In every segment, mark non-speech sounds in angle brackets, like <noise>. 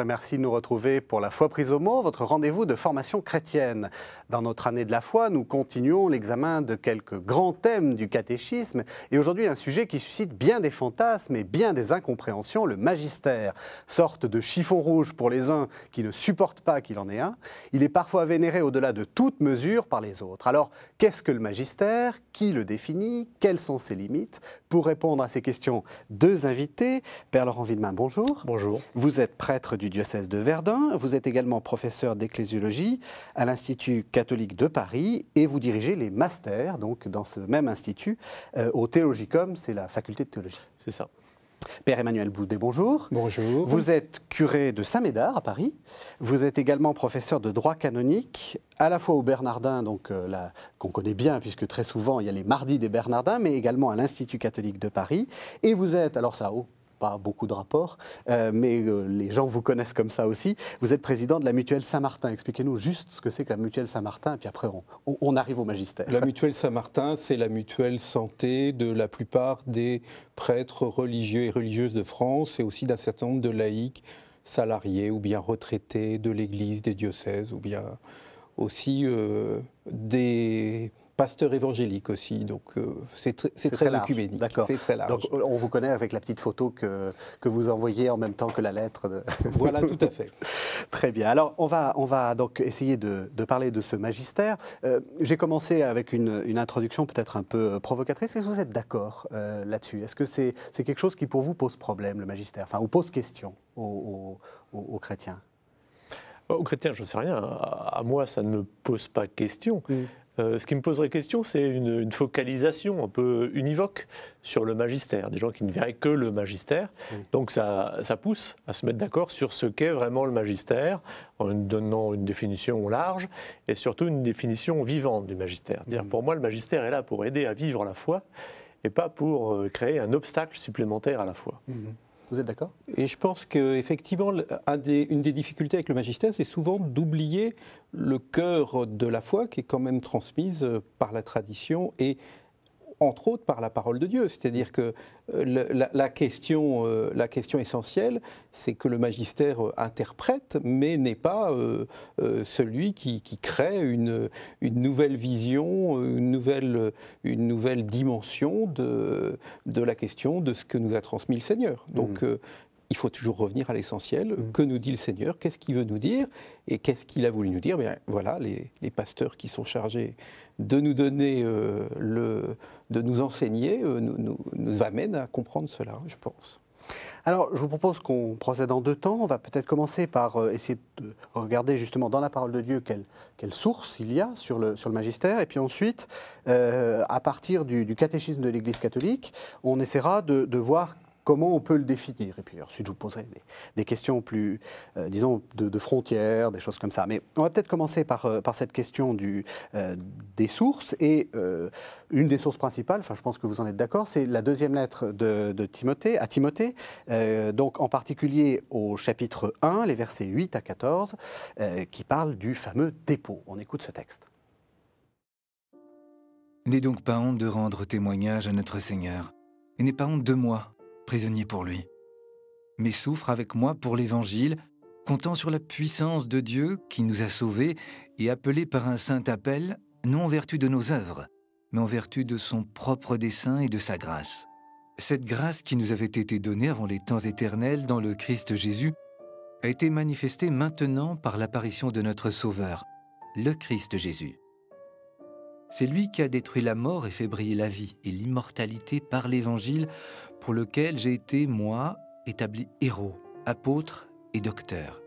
et merci de nous retrouver pour la foi prise au mot, votre rendez-vous de formation chrétienne. Dans notre année de la foi, nous continuons l'examen de quelques grands thèmes du catéchisme et aujourd'hui un sujet qui suscite bien des fantasmes et bien des incompréhensions, le magistère. Sorte de chiffon rouge pour les uns qui ne supportent pas qu'il en ait un, il est parfois vénéré au-delà de toute mesure par les autres. Alors, qu'est-ce que le magistère Qui le définit Quelles sont ses limites Pour répondre à ces questions, deux invités. Père Laurent Villemain, bonjour. Bonjour. Vous êtes prêtre du diocèse de Verdun. Vous êtes également professeur d'ecclésiologie à l'Institut catholique de Paris et vous dirigez les masters, donc dans ce même institut, euh, au Théologicum, c'est la faculté de théologie. C'est ça. Père Emmanuel Boudet, bonjour. Bonjour. Vous êtes curé de Saint-Médard à Paris. Vous êtes également professeur de droit canonique, à la fois au Bernardin, donc euh, qu'on connaît bien, puisque très souvent il y a les mardis des Bernardins, mais également à l'Institut catholique de Paris. Et vous êtes, alors ça, au pas beaucoup de rapports, euh, mais euh, les gens vous connaissent comme ça aussi. Vous êtes président de la Mutuelle Saint-Martin. Expliquez-nous juste ce que c'est que la Mutuelle Saint-Martin, et puis après, on, arrive au magistère. La Mutuelle Saint-Martin, c'est la mutuelle santé de la plupart des prêtres religieux et religieuses de France, et aussi d'un certain nombre de laïcs, salariés ou bien retraités de l'Église, des diocèses, ou bien aussi euh, des pasteur évangélique aussi, donc euh, c'est très, très D'accord. C'est très large. Donc on vous connaît avec la petite photo que, que vous envoyez en même temps que la lettre. <laughs> voilà, tout à fait. <laughs> très bien. Alors on va, on va donc essayer de, parler de ce magistère. Euh, j'ai commencé avec une, introduction peut-être un peu provocatrice. Est-ce que vous êtes d'accord euh, là-dessus Est-ce que c'est quelque chose qui pour vous pose problème, le magistère Enfin, ou pose question aux, chrétiens aux chrétiens, je ne sais rien. À moi, ça ne pose pas question. Mm. Euh, ce qui me poserait question, c'est une, focalisation un peu univoque sur le magistère, des gens qui ne verraient que le magistère. Donc ça, pousse à se mettre d'accord sur ce qu'est vraiment le magistère, en donnant une définition large et surtout une définition vivante du magistère. Mm. Pour moi, le magistère est là pour aider à vivre la foi et pas pour euh, créer un obstacle supplémentaire à la foi. Mm. Vous êtes d'accord Et je pense qu'effectivement, une des difficultés avec le magistère, c'est souvent d'oublier le cœur de la foi qui est quand même transmise euh, par la tradition et entre autres par la parole de Dieu. C'est-à-dire que euh, la, question, euh, la question essentielle, c'est que le magistère euh, interprète, mais n'est pas celui qui, crée une, nouvelle vision, une nouvelle, une nouvelle dimension de, la question de ce que nous a transmis le Seigneur. Donc mm il faut toujours revenir à l'essentiel. Mm. Que nous dit le Seigneur Qu'est-ce qu'il veut nous dire Et qu'est-ce qu'il a voulu nous dire Bien, Voilà, les, pasteurs qui sont chargés de nous donner, euh, le, de nous enseigner, euh, nous, nous, amènent à comprendre cela, je pense. Alors, je vous propose qu'on procède en deux temps. On va peut-être commencer par euh, essayer de regarder justement dans la parole de Dieu quelle, quelle source il y a sur le, sur le magistère. Et puis ensuite, à partir du, catéchisme de l'Église catholique, on essaiera de, de voir comment on peut le définir Et puis ensuite, je vous poserai des, questions plus, euh, disons, de, frontières, des choses comme ça. Mais on va peut-être commencer par, euh, cette question euh, des sources. Et une des sources principales, enfin, je pense que vous en êtes d'accord, c'est la deuxième lettre de, Timothée, à Timothée, donc en particulier au chapitre 1, les versets 8 à 14, qui parle du fameux dépôt. On écoute ce texte. N'aie donc pas honte de rendre témoignage à notre Seigneur, et n'aie pas honte de moi, prisonnier pour lui, mais souffre avec moi pour l'Évangile, comptant sur la puissance de Dieu qui nous a sauvés et appelés par un saint appel, non en vertu de nos œuvres, mais en vertu de son propre dessein et de sa grâce. Cette grâce qui nous avait été donnée avant les temps éternels dans le Christ Jésus a été manifestée maintenant par l'apparition de notre Sauveur, le Christ Jésus. C'est lui qui a détruit la mort et fait briller la vie et l'immortalité par l'Évangile pour lequel j'ai été, moi, établi héros, apôtre et docteur.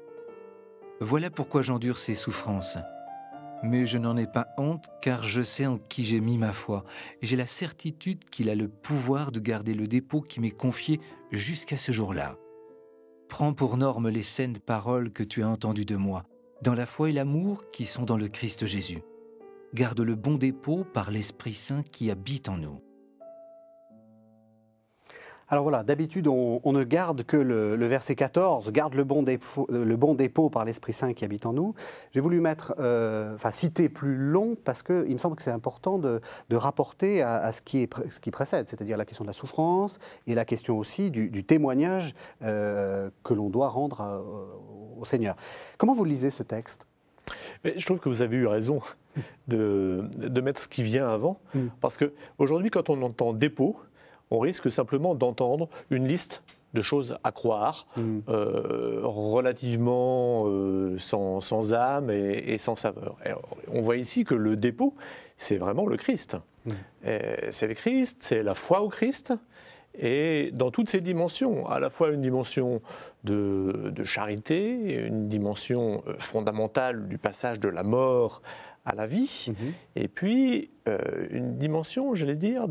Voilà pourquoi j'endure ces souffrances. Mais je n'en ai pas honte, car je sais en qui j'ai mis ma foi. J'ai la certitude qu'il a le pouvoir de garder le dépôt qui m'est confié jusqu'à ce jour-là. Prends pour norme les saines paroles que tu as entendues de moi, dans la foi et l'amour qui sont dans le Christ Jésus. Garde le bon dépôt par l'Esprit Saint qui habite en nous. Alors voilà, d'habitude, on, ne garde que le, verset 14, garde le bon dépôt, euh, le bon dépôt par l'Esprit Saint qui habite en nous. J'ai voulu mettre, euh, enfin, citer plus long parce qu'il me semble que c'est important de, rapporter à, ce, qui est, qui précède, c'est-à-dire la question de la souffrance et la question aussi du, témoignage euh, que l'on doit rendre au Seigneur. Comment vous lisez ce texte je trouve que vous avez eu raison de, mettre ce qui vient avant, hmm. parce que aujourd'hui, quand on entend dépôt, on risque simplement d'entendre une liste de choses à croire, mm. euh, relativement euh, sans, âme et, sans saveur. on voit ici que le dépôt, c'est vraiment le Christ. Mm. C'est le Christ, c'est la foi au Christ, et dans toutes ces dimensions, à la fois une dimension de, charité, une dimension euh, fondamentale du passage de la mort à la vie, mhm. et puis euh, une dimension, j'allais dire,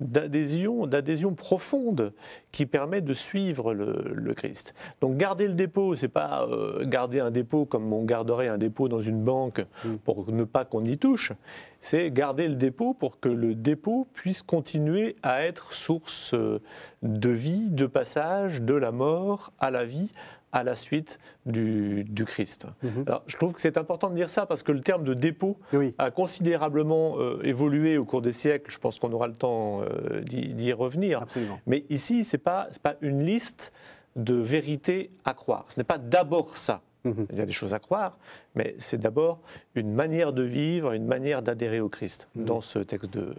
d'adhésion, profonde qui permet de suivre le, Christ. Donc garder le dépôt, ce n'est pas euh, garder un dépôt comme on garderait un dépôt dans une banque mm. pour ne pas qu'on y touche, c'est garder le dépôt pour que le dépôt puisse continuer à être source euh, de vie, de passage, de la mort à la vie, à la suite du, Christ. Mhm. Alors, je trouve que c'est important de dire ça parce que le terme de dépôt a considérablement euh, évolué au cours des siècles. Je pense qu'on aura le temps euh, d'y revenir. Mais ici, ce n'est pas, pas une liste de vérités à croire. Ce n'est pas d'abord ça. Mhm. Il y a des choses à croire, mais c'est d'abord une manière de vivre, une manière d'adhérer au Christ mhm. dans ce texte de,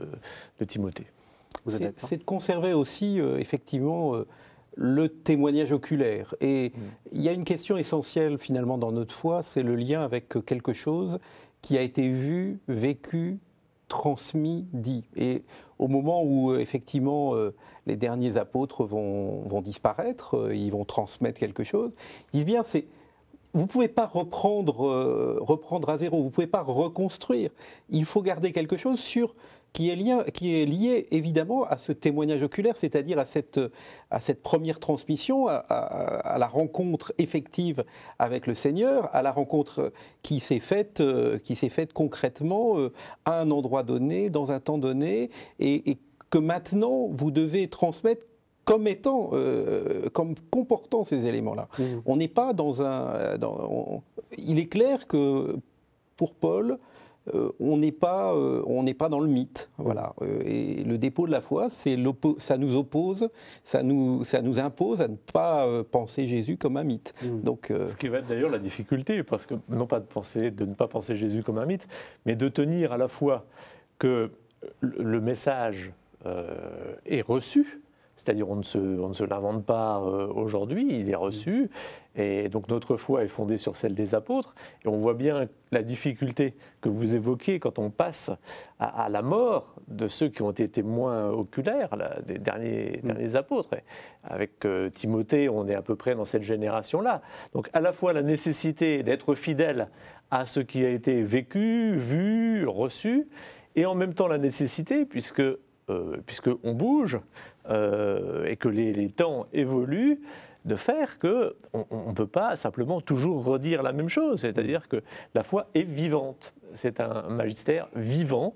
Timothée. C'est de conserver aussi, euh, effectivement, le témoignage oculaire. Et mm. il y a une question essentielle finalement dans notre foi, c'est le lien avec quelque chose qui a été vu, vécu, transmis, dit. Et au moment où euh, effectivement euh, les derniers apôtres vont, disparaître, euh, ils vont transmettre quelque chose, ils disent bien c'est... Vous ne pouvez pas reprendre, reprendre à zéro, vous ne pouvez pas reconstruire. Il faut garder quelque chose sur qui est, lié, qui est lié évidemment à ce témoignage oculaire, c'est-à-dire à cette, à cette première transmission, à, la rencontre effective avec le Seigneur, à la rencontre qui s'est faite, euh, qui s'est faite concrètement euh, à un endroit donné, dans un temps donné, et, que maintenant vous devez transmettre comme étant, euh, comme comportant ces éléments-là. Mmh. On n'est pas dans un. il est clair que pour Paul, euh, euh, on n'est pas, dans le mythe, voilà. Euh, et le dépôt de la foi, ça nous oppose, ça nous, impose à ne pas penser Jésus comme un mythe. Hmm. Donc, ce qui va être d'ailleurs la difficulté, parce que non pas de penser, de ne pas penser Jésus comme un mythe, mais de tenir à la fois que le message est reçu c'est-à-dire on ne se, l'invente pas euh, aujourd'hui, il est reçu. Mm. Et donc notre foi est fondée sur celle des apôtres. Et on voit bien la difficulté que vous évoquez quand on passe à, la mort de ceux qui ont été moins oculaires, des derniers, mm. apôtres. avec euh, Timothée, on est à peu près dans cette génération-là. Donc à la fois la nécessité d'être fidèle à ce qui a été vécu, vu, reçu, et en même temps la nécessité, puisque euh, puisque puisqu'on bouge euh, et que les, temps évoluent, de faire que on ne peut pas simplement toujours redire la même chose. C'est-à-dire que la foi est vivante. C'est un magistère vivant.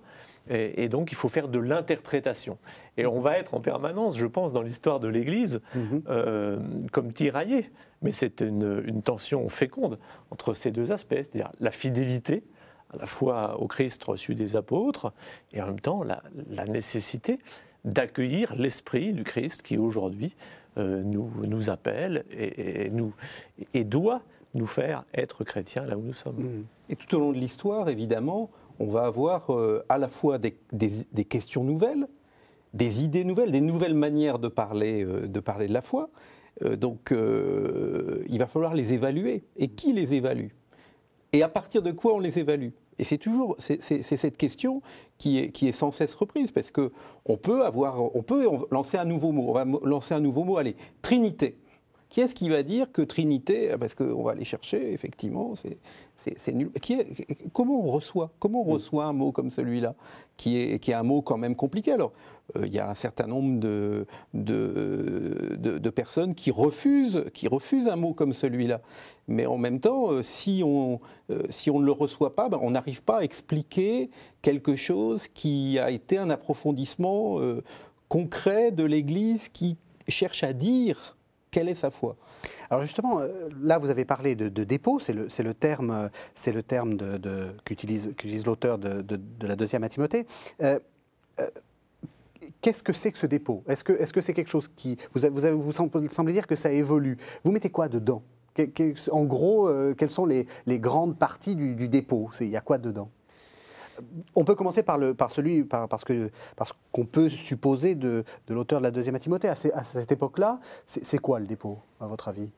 Et, donc, il faut faire de l'interprétation. Et on va être en permanence, je pense, dans l'histoire de l'Église, mhm. euh, comme tiraillé. Mais c'est une, une, tension féconde entre ces deux aspects, c'est-à-dire la fidélité à la fois au Christ reçu des apôtres et en même temps la, nécessité d'accueillir l'esprit du Christ qui aujourd'hui euh, nous, appelle et, nous, et doit nous faire être chrétiens là où nous sommes. Mm. Et tout au long de l'histoire, évidemment, on va avoir euh, à la fois des, questions nouvelles, des idées nouvelles, des nouvelles manières de parler, euh, de, parler de la foi. donc il va falloir les évaluer. Et qui les évalue et à partir de quoi on les évalue et c'est toujours c'est cette question qui est, qui est sans cesse reprise parce que on peut avoir on peut lancer un nouveau mot on va lancer un nouveau mot allez Trinité qui est-ce qui va dire que Trinité, parce qu'on va aller chercher, effectivement, c'est nul. Qui comment on reçoit Comment on mm. reçoit un mot comme celui-là, qui est, qui est un mot quand même compliqué Alors, euh, il y a un certain nombre de, de, personnes qui refusent, qui refusent un mot comme celui-là. Mais en même temps, euh, si on euh, si on ne le reçoit pas, ben, on n'arrive pas à expliquer quelque chose qui a été un approfondissement concret de l'Église qui cherche à dire quelle est sa foi Alors justement, euh, là vous avez parlé de, dépôt, c'est le, le, terme, euh, le terme de, qu'utilise l'auteur de, la deuxième à euh, Qu'est-ce que c'est que ce dépôt Est-ce que c'est -ce que c'est quelque chose qui... Vous, vous, vous, semblez dire que ça évolue. Vous mettez quoi dedans En gros, quelles sont les, les grandes parties du, du dépôt Il y a quoi dedans on peut commencer par, le, celui, parce qu'on parce peut supposer de, l'auteur de la deuxième Timothée. À, cette époque-là, c'est quoi le dépôt, à votre avis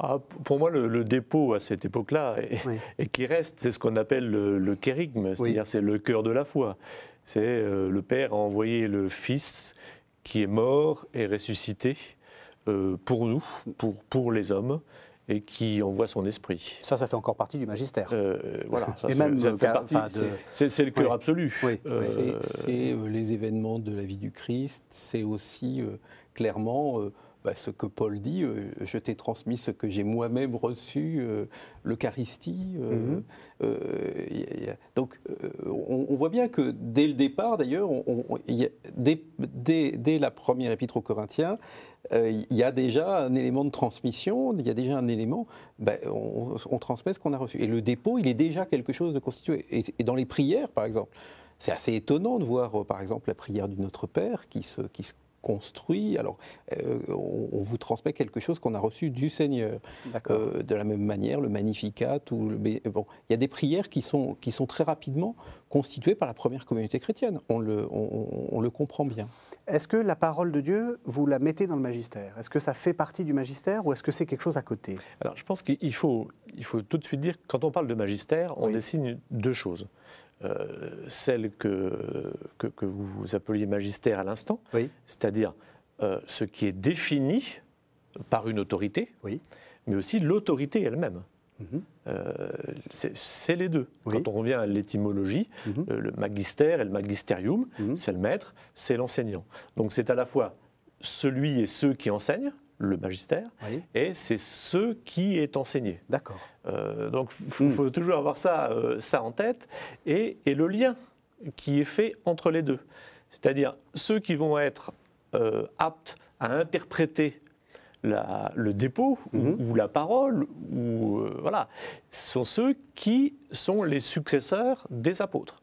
ah, pour moi, le, dépôt à cette époque-là, et, qui reste, c'est ce qu'on appelle le, le kérigme, c'est-à-dire c'est le cœur de la foi. C'est euh, le Père a envoyé le Fils qui est mort et ressuscité euh, pour nous, pour les hommes et qui envoie son esprit. Ça, ça fait encore partie du magistère. Euh, voilà, ça, et même euh, c'est le cœur absolu. Euh, c'est les événements de la vie du Christ, c'est aussi clairement bah, ce que Paul dit, je t'ai transmis ce que j'ai moi-même reçu, l'Eucharistie. Mhm. donc on, voit bien que dès le départ, d'ailleurs, dès, la première épître aux Corinthiens, euh, il y a déjà un élément de transmission, il y a déjà un élément, ben, on, transmet ce qu'on a reçu. Et le dépôt, il est déjà quelque chose de constitué. Et, dans les prières, par exemple, c'est assez étonnant de voir, euh, par exemple, la prière du Notre Père qui se, construit. Alors, euh, on, vous transmet quelque chose qu'on a reçu du Seigneur. de la même manière, le Magnificat, ou bon, il y a des prières qui sont, très rapidement constituées par la première communauté chrétienne. on le comprend bien. Est-ce que la parole de Dieu, vous la mettez dans le magistère Est-ce que ça fait partie du magistère ou est-ce que c'est quelque chose à côté Alors, je pense qu'il faut, il faut tout de suite dire que quand on parle de magistère, on dessine deux choses. Euh, celle que, que, vous appeliez magistère à l'instant, c'est-à-dire euh, ce qui est défini par une autorité, oui. mais aussi l'autorité elle-même. Mhm. Euh, c'est les deux. Quand on revient à l'étymologie, mhm. le, magister et le magisterium, mhm. c'est le maître, c'est l'enseignant. Donc c'est à la fois celui et ceux qui enseignent, le magistère, et c'est ceux qui est enseigné. D'accord. Euh, donc il faut, toujours avoir ça, euh, ça en tête, et, le lien qui est fait entre les deux. C'est-à-dire ceux qui vont être aptes à interpréter le dépôt mhm. ou, la parole, ou euh, voilà, sont ceux qui sont les successeurs des apôtres.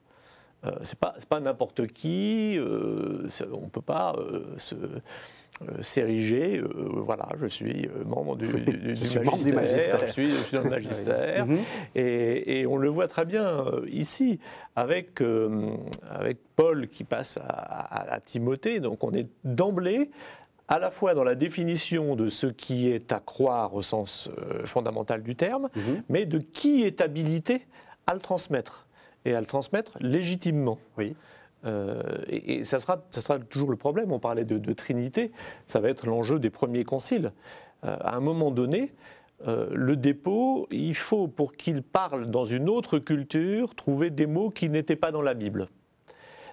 Euh, c'est pas pas n'importe qui. Euh, on peut pas euh, se euh, s'ériger. voilà, je suis membre du, <laughs> magistère, je suis dans le magistère. Mhm. et, on le voit très bien ici avec avec Paul qui passe à Timothée. Donc on est d'emblée à la fois dans la définition de ce qui est à croire au sens euh, fondamental du terme, mhm. mais de qui est habilité à le transmettre, et à le transmettre légitimement. Euh, et, ça, sera, sera toujours le problème, on parlait de, Trinité, ça va être l'enjeu des premiers conciles. Euh, à un moment donné, le dépôt, il faut, pour qu'il parle dans une autre culture, trouver des mots qui n'étaient pas dans la Bible.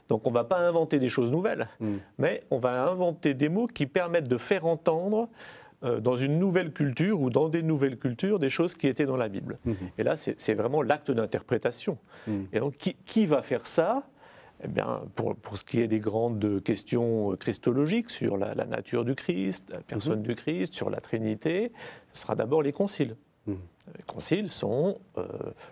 Donc on ne va pas inventer des choses nouvelles, mm. mais on va inventer des mots qui permettent de faire entendre euh, dans une nouvelle culture ou dans des nouvelles cultures des choses qui étaient dans la Bible. Mm-hmm. Et là, c'est vraiment l'acte d'interprétation. Mm. Et donc qui, va faire ça eh bien, pour, ce qui est des grandes questions euh, christologiques sur la, nature du Christ, la personne mm-hmm. du Christ, sur la Trinité, ce sera d'abord les conciles. Mm. Les conciles sont euh,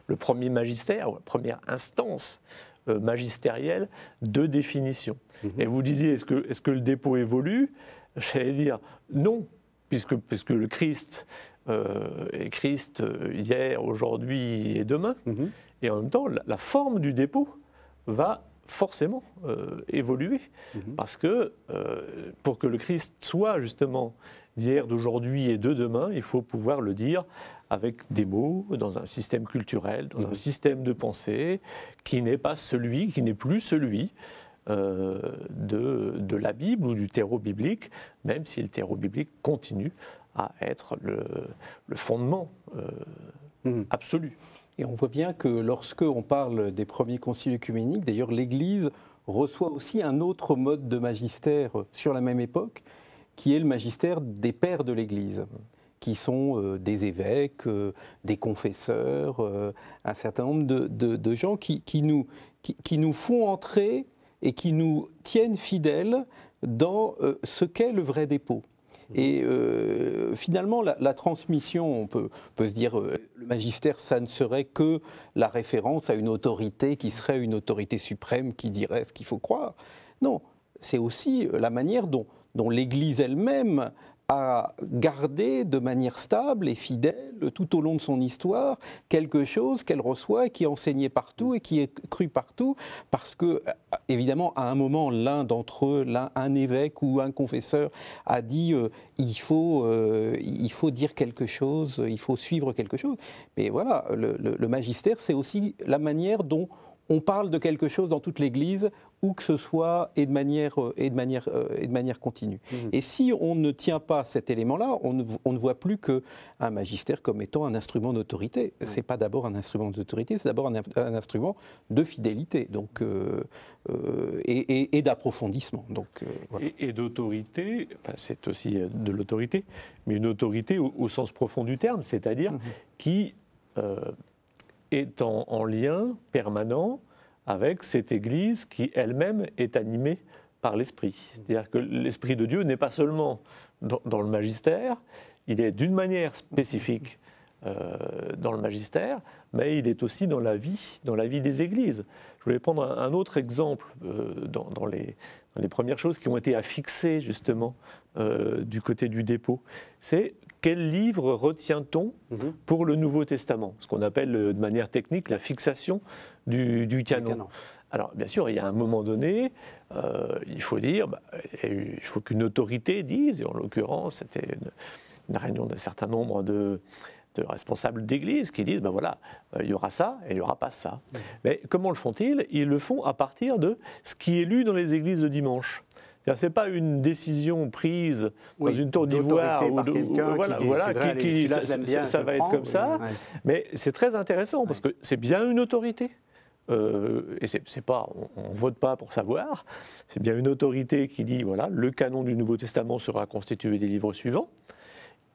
le premier magistère, la première instance euh, magistériel de définition. Mhm. Et vous disiez, est-ce que, est que le dépôt évolue J'allais dire non, puisque, puisque le Christ est euh, Christ euh, hier, aujourd'hui et demain. Mhm. Et en même temps, la, la forme du dépôt va forcément euh, évoluer, mhm. parce que euh, pour que le Christ soit justement d'hier, d'aujourd'hui et de demain, il faut pouvoir le dire avec des mots, dans un système culturel, dans mhm. un système de pensée qui n'est pas celui, qui n'est plus celui euh, de, la Bible ou du terreau biblique, même si le terreau biblique continue à être le, fondement mhm. absolu. Et on voit bien que lorsque on parle des premiers conciles œcuméniques, d'ailleurs l'Église reçoit aussi un autre mode de magistère sur la même époque, qui est le magistère des pères de l'Église, qui sont euh, des évêques, euh, des confesseurs, euh, un certain nombre de, gens qui, nous, qui, nous, font entrer et qui nous tiennent fidèles dans ce qu'est le vrai dépôt. Et euh, finalement, la, transmission, on peut, se dire, euh, le magistère, ça ne serait que la référence à une autorité qui serait une autorité suprême qui dirait ce qu'il faut croire. Non, c'est aussi euh, la manière dont l'Église elle-même à garder de manière stable et fidèle tout au long de son histoire quelque chose qu'elle reçoit, et qui est enseigné partout et qui est cru partout, parce que euh, évidemment à un moment l'un d'entre eux, l'un un évêque ou un confesseur a dit euh, il faut euh, il faut dire quelque chose, il faut suivre quelque chose. Mais voilà, le magistère c'est aussi la manière dont on parle de quelque chose dans toute l'Église, où que ce soit, et de manière, euh, et de manière, euh, et de manière continue. Mhm. Et si on ne tient pas cet élément-là, on, ne voit plus qu'un magistère comme étant un instrument d'autorité. C'est pas d'abord un instrument d'autorité, c'est d'abord un, instrument de fidélité donc, euh, et, d'approfondissement. Donc, Et, d'autorité, c'est aussi de l'autorité, mais une autorité au, sens profond du terme, c'est-à-dire mhm. qui est en, lien permanent avec cette Église qui elle-même est animée par l'Esprit. C'est-à-dire que l'Esprit de Dieu n'est pas seulement dans, le magistère, il est d'une manière spécifique euh, dans le magistère, mais il est aussi dans la vie, dans la vie des églises. Je voulais prendre un, autre exemple euh, dans, les, premières choses qui ont été affixées justement euh, du côté du dépôt. C'est quel livre retient-on mhm. pour le Nouveau Testament Ce qu'on appelle euh, de manière technique la fixation du, du canon. Alors, bien sûr, il y a un moment donné, euh, il faut dire, bah, il faut qu'une autorité dise, et en l'occurrence, c'était une, réunion d'un certain nombre de, responsables d'église qui disent, ben voilà, euh, il y aura ça et il n'y aura pas ça. Mhm. Mais comment le font-ils Ils le font à partir de ce qui est lu dans les églises de dimanche. Ce n'est pas une décision prise dans une tour d'ivoire ou de, voilà, qui voilà ça, va être comme ça. Mais c'est très intéressant parce que c'est bien une autorité. Euh, et c'est pas, on, ne vote pas pour savoir. C'est bien une autorité qui dit voilà, le canon du Nouveau Testament sera constitué des livres suivants.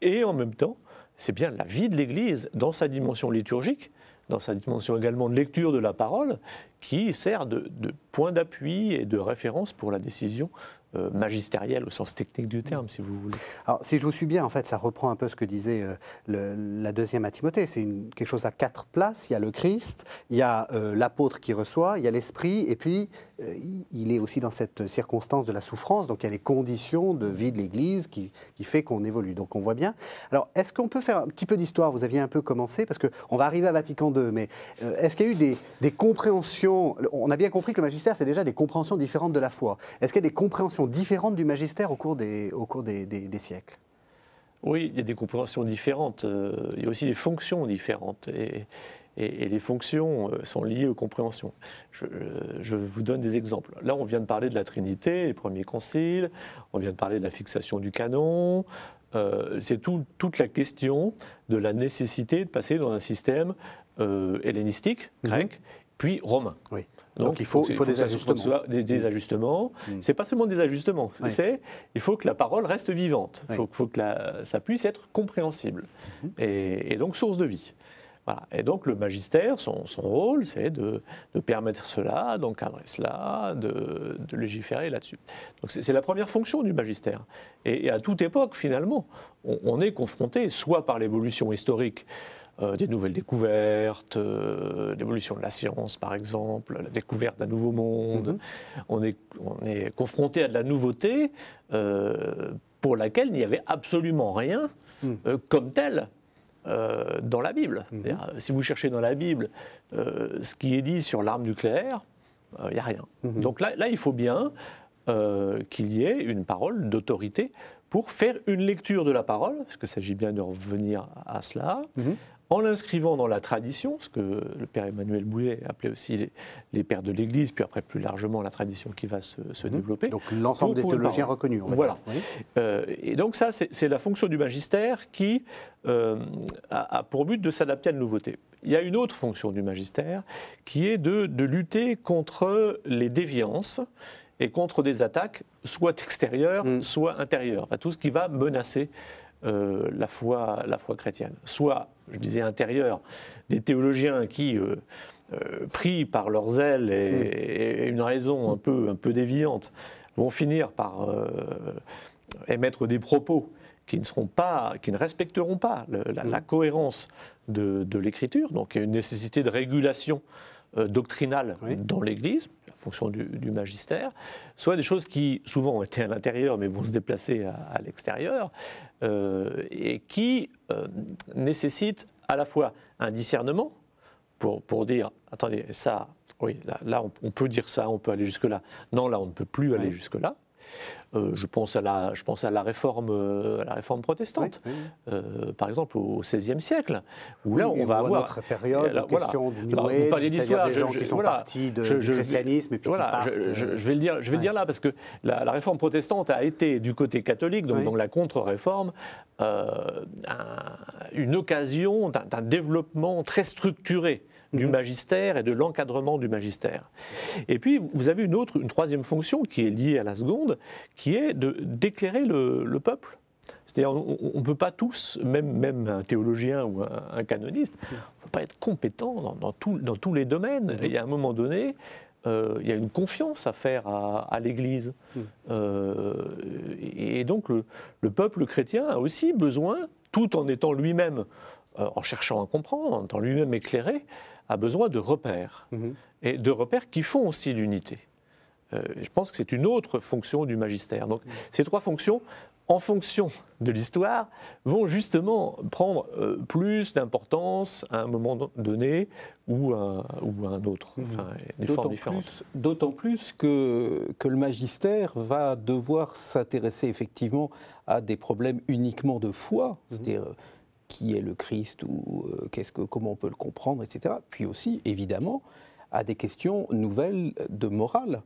Et en même temps, c'est bien la vie de l'Église dans sa dimension liturgique dans sa dimension également de lecture de la parole, qui sert de, de point d'appui et de référence pour la décision euh, magistériel au sens technique du terme, si vous voulez. Alors, si je vous suis bien, en fait, ça reprend un peu ce que disait euh, la deuxième à Timothée. C'est quelque chose à quatre places. Il y a le Christ, il y a euh, l'apôtre qui reçoit, il y a l'Esprit, et puis euh, il est aussi dans cette circonstance de la souffrance, donc il y a les conditions de vie de l'Église qui, qui, fait qu'on évolue. Donc on voit bien. Alors, est-ce qu'on peut faire un petit peu d'histoire Vous aviez un peu commencé, parce qu'on va arriver à Vatican II, mais euh, est-ce qu'il y a eu des, compréhensions On a bien compris que le magistère, c'est déjà des compréhensions différentes de la foi. Est-ce qu'il y a des compréhensions différentes du magistère au cours des, au cours des, siècles oui, il y a des compréhensions différentes. Euh, il y a aussi des fonctions différentes. Et, et, les fonctions euh, sont liées aux compréhensions. Euh, je, vous donne des exemples. Là, on vient de parler de la Trinité, les premiers conciles, on vient de parler de la fixation du canon. Euh, c'est toute la question de la nécessité de passer dans un système euh, hellénistique, mhm. grec, puis romain. Donc, il faut, des, ajustements. Des, des, mhm. ajustements. Mhm. C'est pas seulement des ajustements. il faut que la parole reste vivante. Il faut, que ça puisse être compréhensible et, et, donc source de vie. Et donc le magistère, son, rôle, c'est de, permettre cela, d'encadrer cela, de, légiférer là-dessus. Donc c'est la première fonction du magistère. Et, à toute époque, finalement, on, est confronté, soit par l'évolution historique, euh, des nouvelles découvertes, euh, l'évolution de la science par exemple, la découverte d'un nouveau monde. Mm-hmm. On, est, on, est, confronté à de la nouveauté euh, pour laquelle il n'y avait absolument rien mm. comme tel euh, dans la Bible. Mhm. Euh, si vous cherchez dans la Bible euh, ce qui est dit sur l'arme nucléaire, il n'y a rien. Mhm. Donc là, il faut bien qu'il y ait une parole d'autorité pour faire une lecture de la parole, parce qu'il s'agit bien de revenir à cela, mhm en l'inscrivant dans la tradition, ce que le père Emmanuel Boulet appelait aussi les, pères de l'Église, puis après plus largement la tradition qui va se, mhm. développer. Donc l'ensemble des théologiens reconnus. voilà. Euh, et donc ça, c'est la fonction du magistère qui euh, a, pour but de s'adapter à la nouveauté. Il y a une autre fonction du magistère qui est de, lutter contre les déviances et contre des attaques, soit extérieures, mm. soit intérieures, tout ce qui va menacer euh, la, foi, la foi chrétienne. Soit, je disais intérieure, des théologiens qui, euh, euh, pris par leurs ailes mm. et, une raison un peu, un peu déviante, vont finir par émettre des propos qui ne, seront pas, qui ne respecteront pas la, mm. cohérence de, l'écriture. Donc il y a une nécessité de régulation doctrinale dans l'Église fonction du, magistère, soit des choses qui souvent ont été à l'intérieur mais vont se déplacer à, l'extérieur, euh, et qui euh, nécessitent à la fois un discernement pour, pour dire, attendez, ça, oui, là, on, peut dire ça, on peut aller jusque-là. Non, là, on ne peut plus aller jusque-là. Euh, je, pense à la, je pense à la réforme, euh, la réforme protestante, euh, par exemple au XVIe siècle, où là on va avoir notre période, la question du New Age, vous des je, gens qui sont partis du christianisme et puis qui partent, Je, vais le dire, je vais dire là parce que la, réforme protestante a été du côté catholique, donc la contre-réforme, une occasion d'un développement très structuré du magistère et de l'encadrement du magistère. Et puis, vous avez une autre, une troisième fonction qui est liée à la seconde, qui est d'éclairer le, peuple. C'est-à-dire, on ne peut pas tous, même, même un théologien ou un, canoniste, on ne peut pas être compétent dans, dans, tous les domaines. Mm-hmm. Et à un moment donné, euh, il y a une confiance à faire à, l'Église. Mm. Euh, et, donc, le, peuple chrétien a aussi besoin, tout en étant lui-même euh, en cherchant à comprendre, en lui-même éclairé, a besoin de repères, mhm. et de repères qui font aussi l'unité. Euh, je pense que c'est une autre fonction du magistère. Donc mhm. ces trois fonctions, en fonction de l'histoire, vont justement prendre euh, plus d'importance à un moment donné ou à, un autre, mhm. enfin, D'autant plus que, que le magistère va devoir s'intéresser effectivement à des problèmes uniquement de foi, c'est-à-dire qui est le Christ ou euh, qu'est-ce que, comment on peut le comprendre, etc. Puis aussi, évidemment, à des questions nouvelles de morale.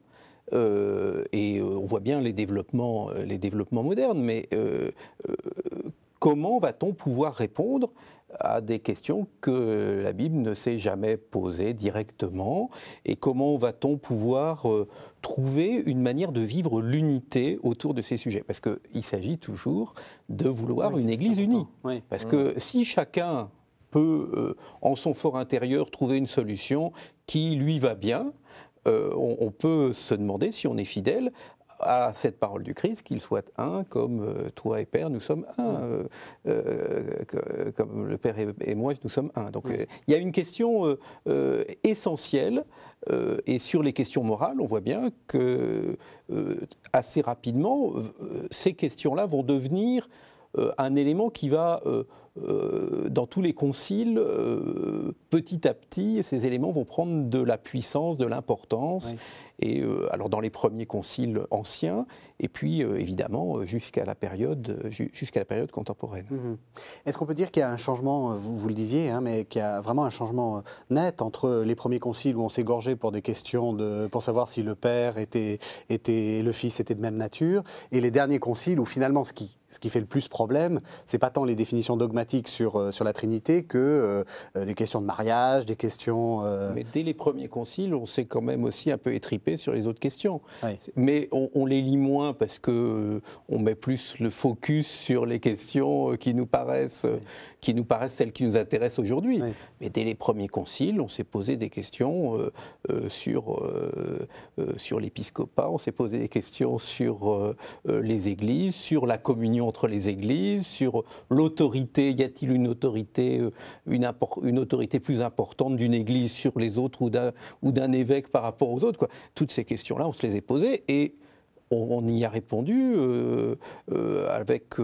Euh, et euh, on voit bien les développements, les développements modernes, mais comment va-t-on pouvoir répondre à des questions que la Bible ne s'est jamais posées directement et comment va-t-on pouvoir euh, trouver une manière de vivre l'unité autour de ces sujets Parce qu'il s'agit toujours de vouloir une Église unie. Parce mm. que si chacun peut, euh, en son fort intérieur, trouver une solution qui lui va bien, euh, on, peut se demander si on est fidèle à cette parole du Christ, qu'il soit un, comme euh, toi et Père, nous sommes un, mm. euh, euh, comme le Père et, moi, nous sommes un. Donc mm. il y a une question essentielle, et sur les questions morales, on voit bien que assez rapidement, ces questions-là vont devenir un élément qui va euh, dans tous les conciles, euh, petit à petit, ces éléments vont prendre de la puissance, de l'importance. Et euh, alors dans les premiers conciles anciens, et puis évidemment jusqu'à la période jusqu'à la période contemporaine. Mmh Est-ce qu'on peut dire qu'il y a un changement, vous, le disiez, hein, mais qu'il y a vraiment un changement net entre les premiers conciles où on gorgé pour des questions de pour savoir si le père était était le fils était de même nature, et les derniers conciles où finalement ce qui ce qui fait le plus problème, c'est pas tant les définitions dogmatiques sur, euh, sur la Trinité que euh, euh, les questions de mariage, des questions... Mais dès les premiers conciles, on s'est quand même aussi un peu étripé sur les autres questions. Mais on, les lit moins parce qu'on on met plus le focus sur les questions qui nous paraissent, qui nous paraissent celles qui nous intéressent aujourd'hui. Mais dès les premiers conciles, on s'est posé des questions sur, sur l'épiscopat, on s'est posé des questions sur les églises, sur la communion entre les églises, sur l'autorité y a-t-il une autorité, euh, une, autorité plus importante d'une Église sur les autres ou d'un évêque par rapport aux autres Toutes ces questions-là, on se les est posées et on, y a répondu euh, euh, avec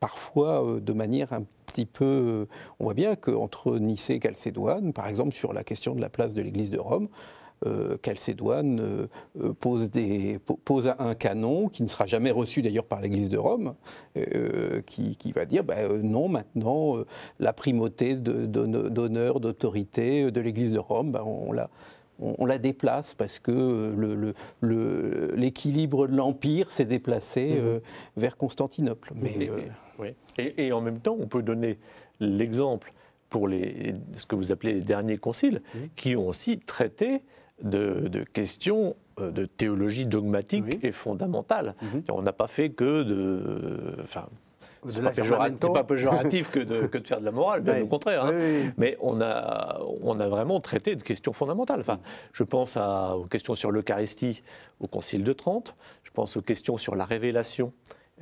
parfois de manière un petit peu. on voit bien qu'entre Nicée et Calcédoine, par exemple, sur la question de la place de l'Église de Rome, euh, euh, euh pose, un canon qui ne sera jamais reçu d'ailleurs par l'Église de Rome, euh, qui, va dire bah, non, maintenant, la primauté d'honneur, d'autorité de l'Église de Rome, bah, on la déplace parce que l'équilibre de l'Empire s'est déplacé mmh. vers Constantinople. et, en même temps, on peut donner l'exemple pour ce que vous appelez les derniers conciles, mmh. qui ont aussi traité de, questions euh, de théologie dogmatique et est fondamentale. Mhm. On n'a pas fait que de. Enfin, c'est pas, péjoratif <laughs> que de, faire de la morale, bien au contraire. Hein. Mais on a, on a vraiment traité de questions fondamentales. Enfin, mm. je pense aux questions sur l'Eucharistie au Concile de Trente, je pense aux questions sur la révélation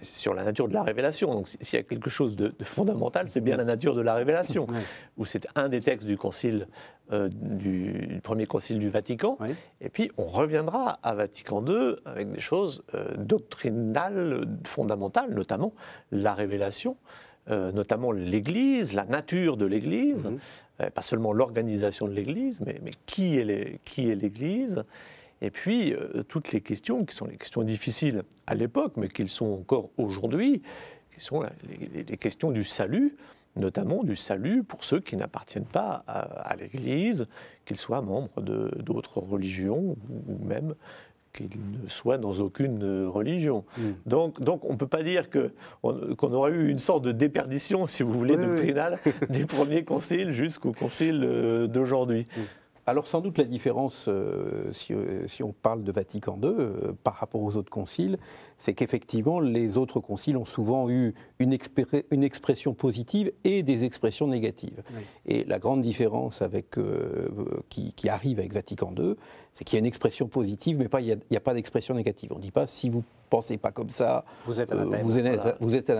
sur la nature de la révélation. Donc s'il y a quelque chose de, fondamental, c'est bien la nature de la révélation, Ou c'est un des textes du concile, euh, du, premier concile du Vatican. Et puis on reviendra à Vatican II avec des choses euh, doctrinales fondamentales, notamment la révélation, euh, notamment l'Église, la nature de l'Église, mmh. pas seulement l'organisation de l'Église, mais qui est l'Église et puis, euh, toutes les questions qui sont les questions difficiles à l'époque, mais qui sont encore aujourd'hui, qui sont hein, les, questions du salut, notamment du salut pour ceux qui n'appartiennent pas à, l'Église, qu'ils soient membres d'autres religions ou même qu'ils ne soient dans aucune euh, religion. Mm. Donc, donc on ne peut pas dire qu'on aura eu une sorte de déperdition, si vous voulez, doctrinale, <laughs> du premier concile jusqu'au concile euh, d'aujourd'hui. Mm. Alors sans doute la différence, euh, euh, si, on parle de Vatican II euh, par rapport aux autres conciles, c'est qu'effectivement les autres conciles ont souvent eu une, expression positive et des expressions négatives. Et la grande différence avec, qui, arrive avec Vatican II, c'est qu'il y a une expression positive, mais il n'y a, a, pas d'expression négative. On ne dit pas si vous pensez pas comme ça. Vous êtes un euh, un Vous, êtes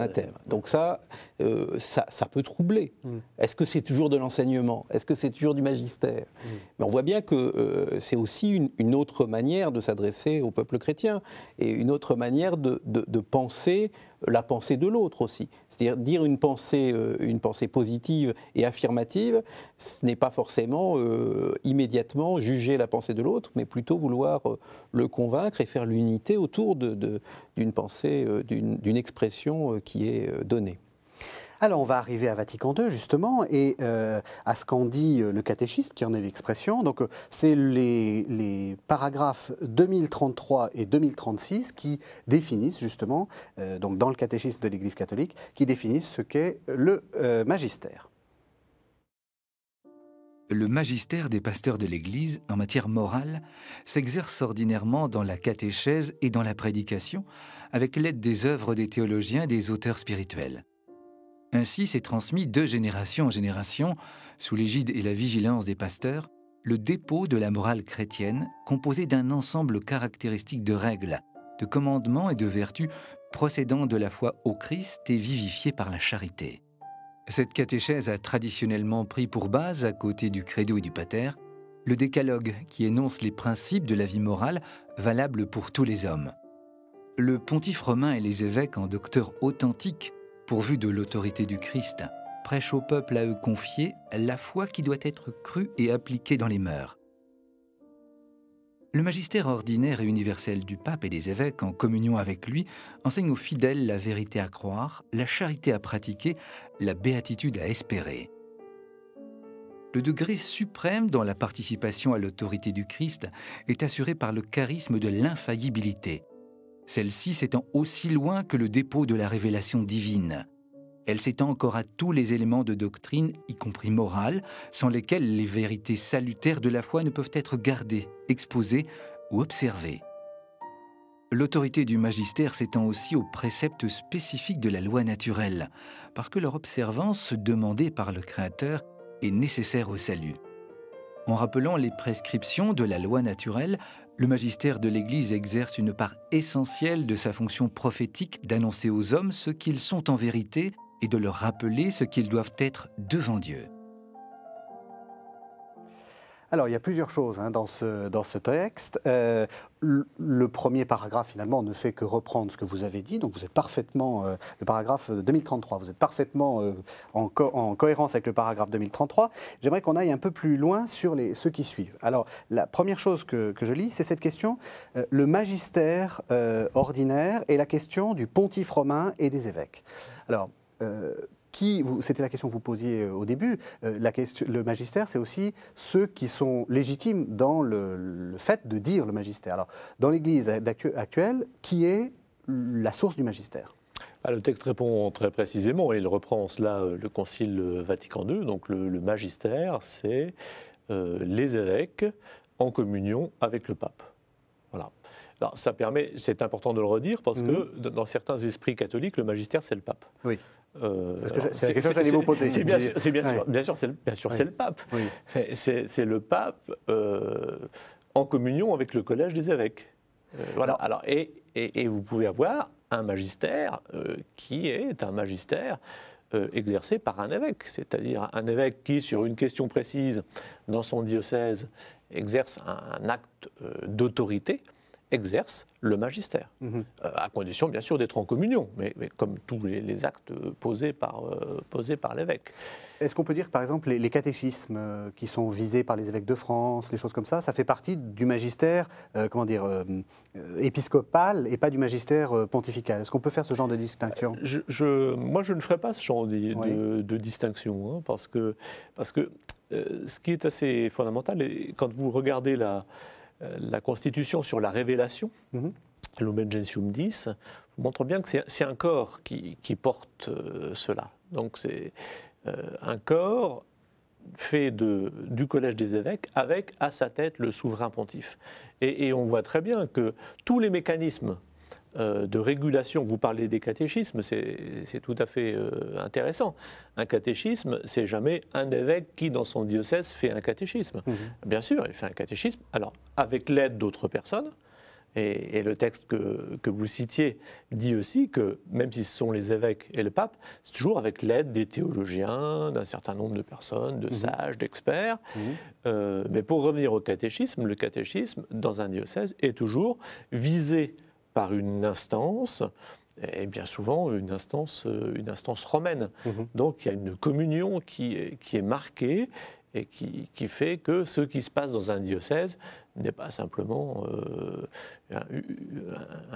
Donc euh, ça, ça, peut troubler. Mm. Est-ce que c'est toujours de l'enseignement Est-ce que c'est toujours du magistère mm. Mais on voit bien que euh, c'est aussi une, autre manière de s'adresser au peuple chrétien et une autre manière de penser la pensée de l'autre aussi. C'est-à-dire dire une pensée, euh, une pensée positive et affirmative, ce n'est pas forcément euh, immédiatement juger la pensée de l'autre, mais plutôt vouloir euh, le convaincre et faire l'unité autour d'une pensée, d'une expression qui est donnée. Alors on va arriver à Vatican II justement et euh, à ce qu'en dit euh, le catéchisme qui en est l'expression. Donc euh, c'est les, les, paragraphes 2033 et 2036 qui définissent justement, donc dans le catéchisme de l'Église catholique, qui définissent ce qu'est le magistère. Le magistère des pasteurs de l'Église en matière morale s'exerce ordinairement dans la catéchèse et dans la prédication, avec l'aide des œuvres des théologiens et des auteurs spirituels. Ainsi s'est transmis de génération en génération, sous l'égide et la vigilance des pasteurs, le dépôt de la morale chrétienne composé d'un ensemble caractéristique de règles, de commandements et de vertus procédant de la foi au Christ et vivifiée par la charité. Cette catéchèse a traditionnellement pris pour base, à côté du credo et du pater, le décalogue qui énonce les principes de la vie morale valables pour tous les hommes. Le pontife romain et les évêques en docteurs authentiques Pourvu de l'autorité du Christ, prêche au peuple à eux confier la foi qui doit être crue et appliquée dans les mœurs. Le magistère ordinaire et universel du pape et des évêques, en communion avec lui, enseigne aux fidèles la vérité à croire, la charité à pratiquer, la béatitude à espérer. Le degré suprême dans la participation à l'autorité du Christ est assuré par le charisme de l'infaillibilité, celle-ci s'étend aussi loin que le dépôt de la révélation divine. Elle s'étend encore à tous les éléments de doctrine, y compris morale, sans lesquels les vérités salutaires de la foi ne peuvent être gardées, exposées ou observées. L'autorité du magistère s'étend aussi aux préceptes spécifiques de la loi naturelle, parce que leur observance demandée par le Créateur est nécessaire au salut. En rappelant les prescriptions de la loi naturelle, le magistère de l'Église exerce une part essentielle de sa fonction prophétique d'annoncer aux hommes ce qu'ils sont en vérité et de leur rappeler ce qu'ils doivent être devant Dieu. Alors, il y a plusieurs choses hein, dans, ce, dans ce texte. Euh, le premier paragraphe, finalement, ne fait que reprendre ce que vous avez dit. Donc, vous êtes parfaitement, euh, le paragraphe 2033, vous êtes parfaitement euh, en, cohérence avec le paragraphe 2033. J'aimerais qu'on aille un peu plus loin sur les, ceux qui suivent. Alors, la première chose que, que je lis, c'est cette question, le magistère ordinaire et la question du pontife romain et des évêques. Alors, c'était la question que vous posiez euh, au début, euh, le magistère, c'est aussi ceux qui sont légitimes dans le, fait de dire le magistère. Alors, dans l'Église actuelle, qui est la source du magistère ah, le texte répond très précisément, et il reprend cela euh, le Concile Vatican II. Donc le, magistère, c'est les évêques en communion avec le pape. Voilà. Alors, ça permet, c'est important de le redire, parce mmh. que dans certains esprits catholiques, le magistère, c'est le pape. Oui c'est bien, sûr, bien sûr, c'est le, pape. C'est le pape euh, en communion avec le collège des évêques. Euh, voilà. Alors, et, et, vous pouvez avoir un magistère euh, qui est un magistère exercé par un évêque, c'est-à-dire un évêque qui, sur une question précise dans son diocèse, exerce un, acte d'autorité exerce le magistère, mhm. euh, à condition bien sûr d'être en communion, mais, comme tous les, actes euh, posés par, euh, par l'évêque. Est-ce qu'on peut dire par exemple les, catéchismes qui sont visés par les évêques de France, les choses comme ça, ça fait partie du magistère comment dire, épiscopal et pas du magistère pontifical Est-ce qu'on peut faire ce genre de distinction je, Moi je ne ferai pas ce genre de, distinction, hein, parce que, parce que ce qui est assez fondamental, et quand vous regardez la euh, la Constitution sur la révélation, mm 10, montre bien que c'est un corps qui, porte euh, cela. Donc c'est euh, un corps fait du collège des évêques avec à sa tête le souverain pontife. et on voit très bien que tous les mécanismes euh, de régulation. Vous parlez des catéchismes, c'est tout à fait euh, intéressant. Un catéchisme, c'est jamais un évêque qui, dans son diocèse, fait un catéchisme. Mmh. Bien sûr, il fait un catéchisme, alors avec l'aide d'autres personnes. Et, le texte que, vous citiez dit aussi que, même si ce sont les évêques et le pape, c'est toujours avec l'aide des théologiens, d'un certain nombre de personnes, de mmh. sages, d'experts. Mmh. Euh, mais pour revenir au catéchisme, le catéchisme, dans un diocèse, est toujours visé par une instance, et bien souvent une instance, euh, une instance romaine. Mhm. Donc il y a une communion qui est, qui est marquée et qui, qui, fait que ce qui se passe dans un diocèse n'est pas simplement euh,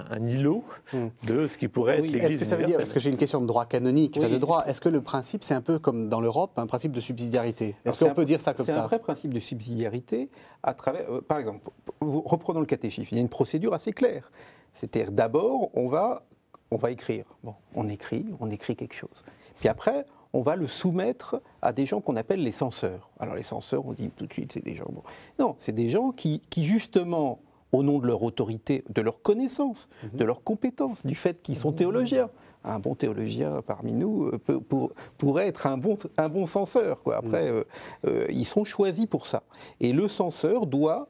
un, îlot mhm. de ce qui pourrait être l'Église. Est-ce que ça veut dire, parce que j'ai une question de droit canonique, de droit, est-ce que le principe, c'est un peu comme dans l'Europe, un principe de subsidiarité Est-ce qu'on peut dire ça comme ça C'est un vrai principe de subsidiarité à travers, euh, par exemple, reprenons le catéchisme, il y a une procédure assez claire. C'est-à-dire d'abord, on va, on va écrire. Bon, on écrit, on écrit quelque chose. Puis après, on va le soumettre à des gens qu'on appelle les censeurs. Alors les censeurs, on dit tout de suite, c'est des gens... Non, c'est des gens qui, justement, au nom de leur autorité, de leur connaissance, mhm. de leur compétence, du fait qu'ils sont mhm. théologiens. Un bon théologien parmi nous euh, pour, pourrait être un bon, censeur. Après, mhm. euh, euh, ils sont choisis pour ça. Et le censeur doit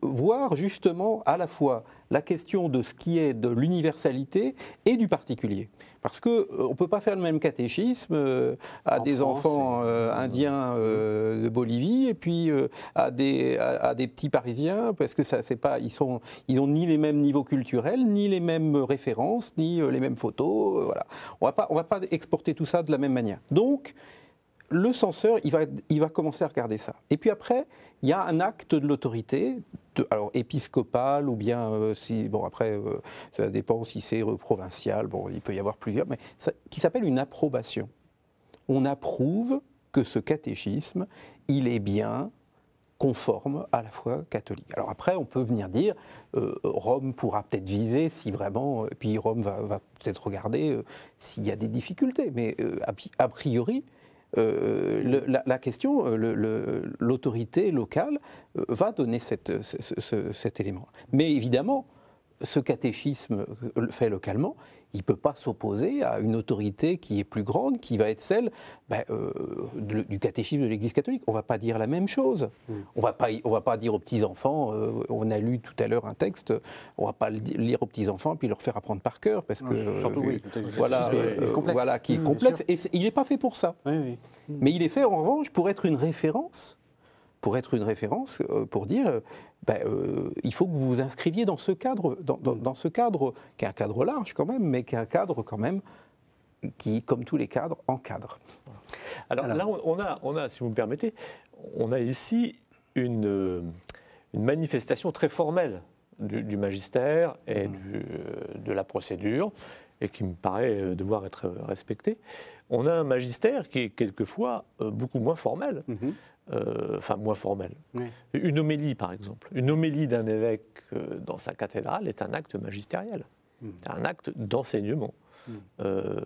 voir justement à la fois la question de ce qui est de l'universalité et du particulier. Parce qu'on euh, on ne peut pas faire le même catéchisme euh, à des enfants euh, indiens mmh. de Bolivie et puis à, des, à, des petits Parisiens, parce que ça, c'est pas, ils n'ont ils ni les mêmes niveaux culturels, ni les mêmes références, ni les mêmes photos. voilà. On ne va pas exporter tout ça de la même manière. Donc, le censeur, il va, commencer à regarder ça. Et puis après, il y a un acte de l'autorité, alors épiscopale ou bien euh, si bon après euh, ça dépend si c'est euh, provincial bon il peut y avoir plusieurs mais qui s'appelle une approbation on approuve que ce catéchisme il est bien conforme à la foi catholique. Alors après, on peut venir dire, Rome pourra peut-être viser si vraiment, et puis Rome va peut-être regarder s'il y a des difficultés, mais a priori, euh, euh, la, question, euh, l'autorité locale va donner cet élément. Mais évidemment, ce catéchisme fait localement, il ne peut pas s'opposer à une autorité qui est plus grande, qui va être celle ben, euh, du, catéchisme de l'Église catholique. On ne va pas dire la même chose. Hmm. On ne va pas dire aux petits-enfants, euh, on a lu tout à l'heure un texte, on ne va pas le lire aux petits-enfants et puis leur faire apprendre par cœur, parce ah, que... voilà, euh, voilà, qui est hmm, complexe. et il n'est pas fait pour ça. Mais il est fait, en revanche, pour être une référence pour être une référence, euh, pour dire euh, ben, euh, il faut que vous vous inscriviez dans ce cadre, dans, ce cadre qui est un cadre large quand même, mais qui est un cadre quand même qui, comme tous les cadres, encadre. Alors, là, on a, on a, si vous me permettez, on a ici une, manifestation très formelle du, magistère et mmh. de la procédure, et qui me paraît devoir être respectée. On a un magistère qui est quelquefois beaucoup moins formel. Mmh. Euh, enfin moins formelle. Une homélie, par exemple. Une homélie d'un évêque euh, dans sa cathédrale est un acte magistériel, hmm. C'est un acte d'enseignement. Hmm. Euh,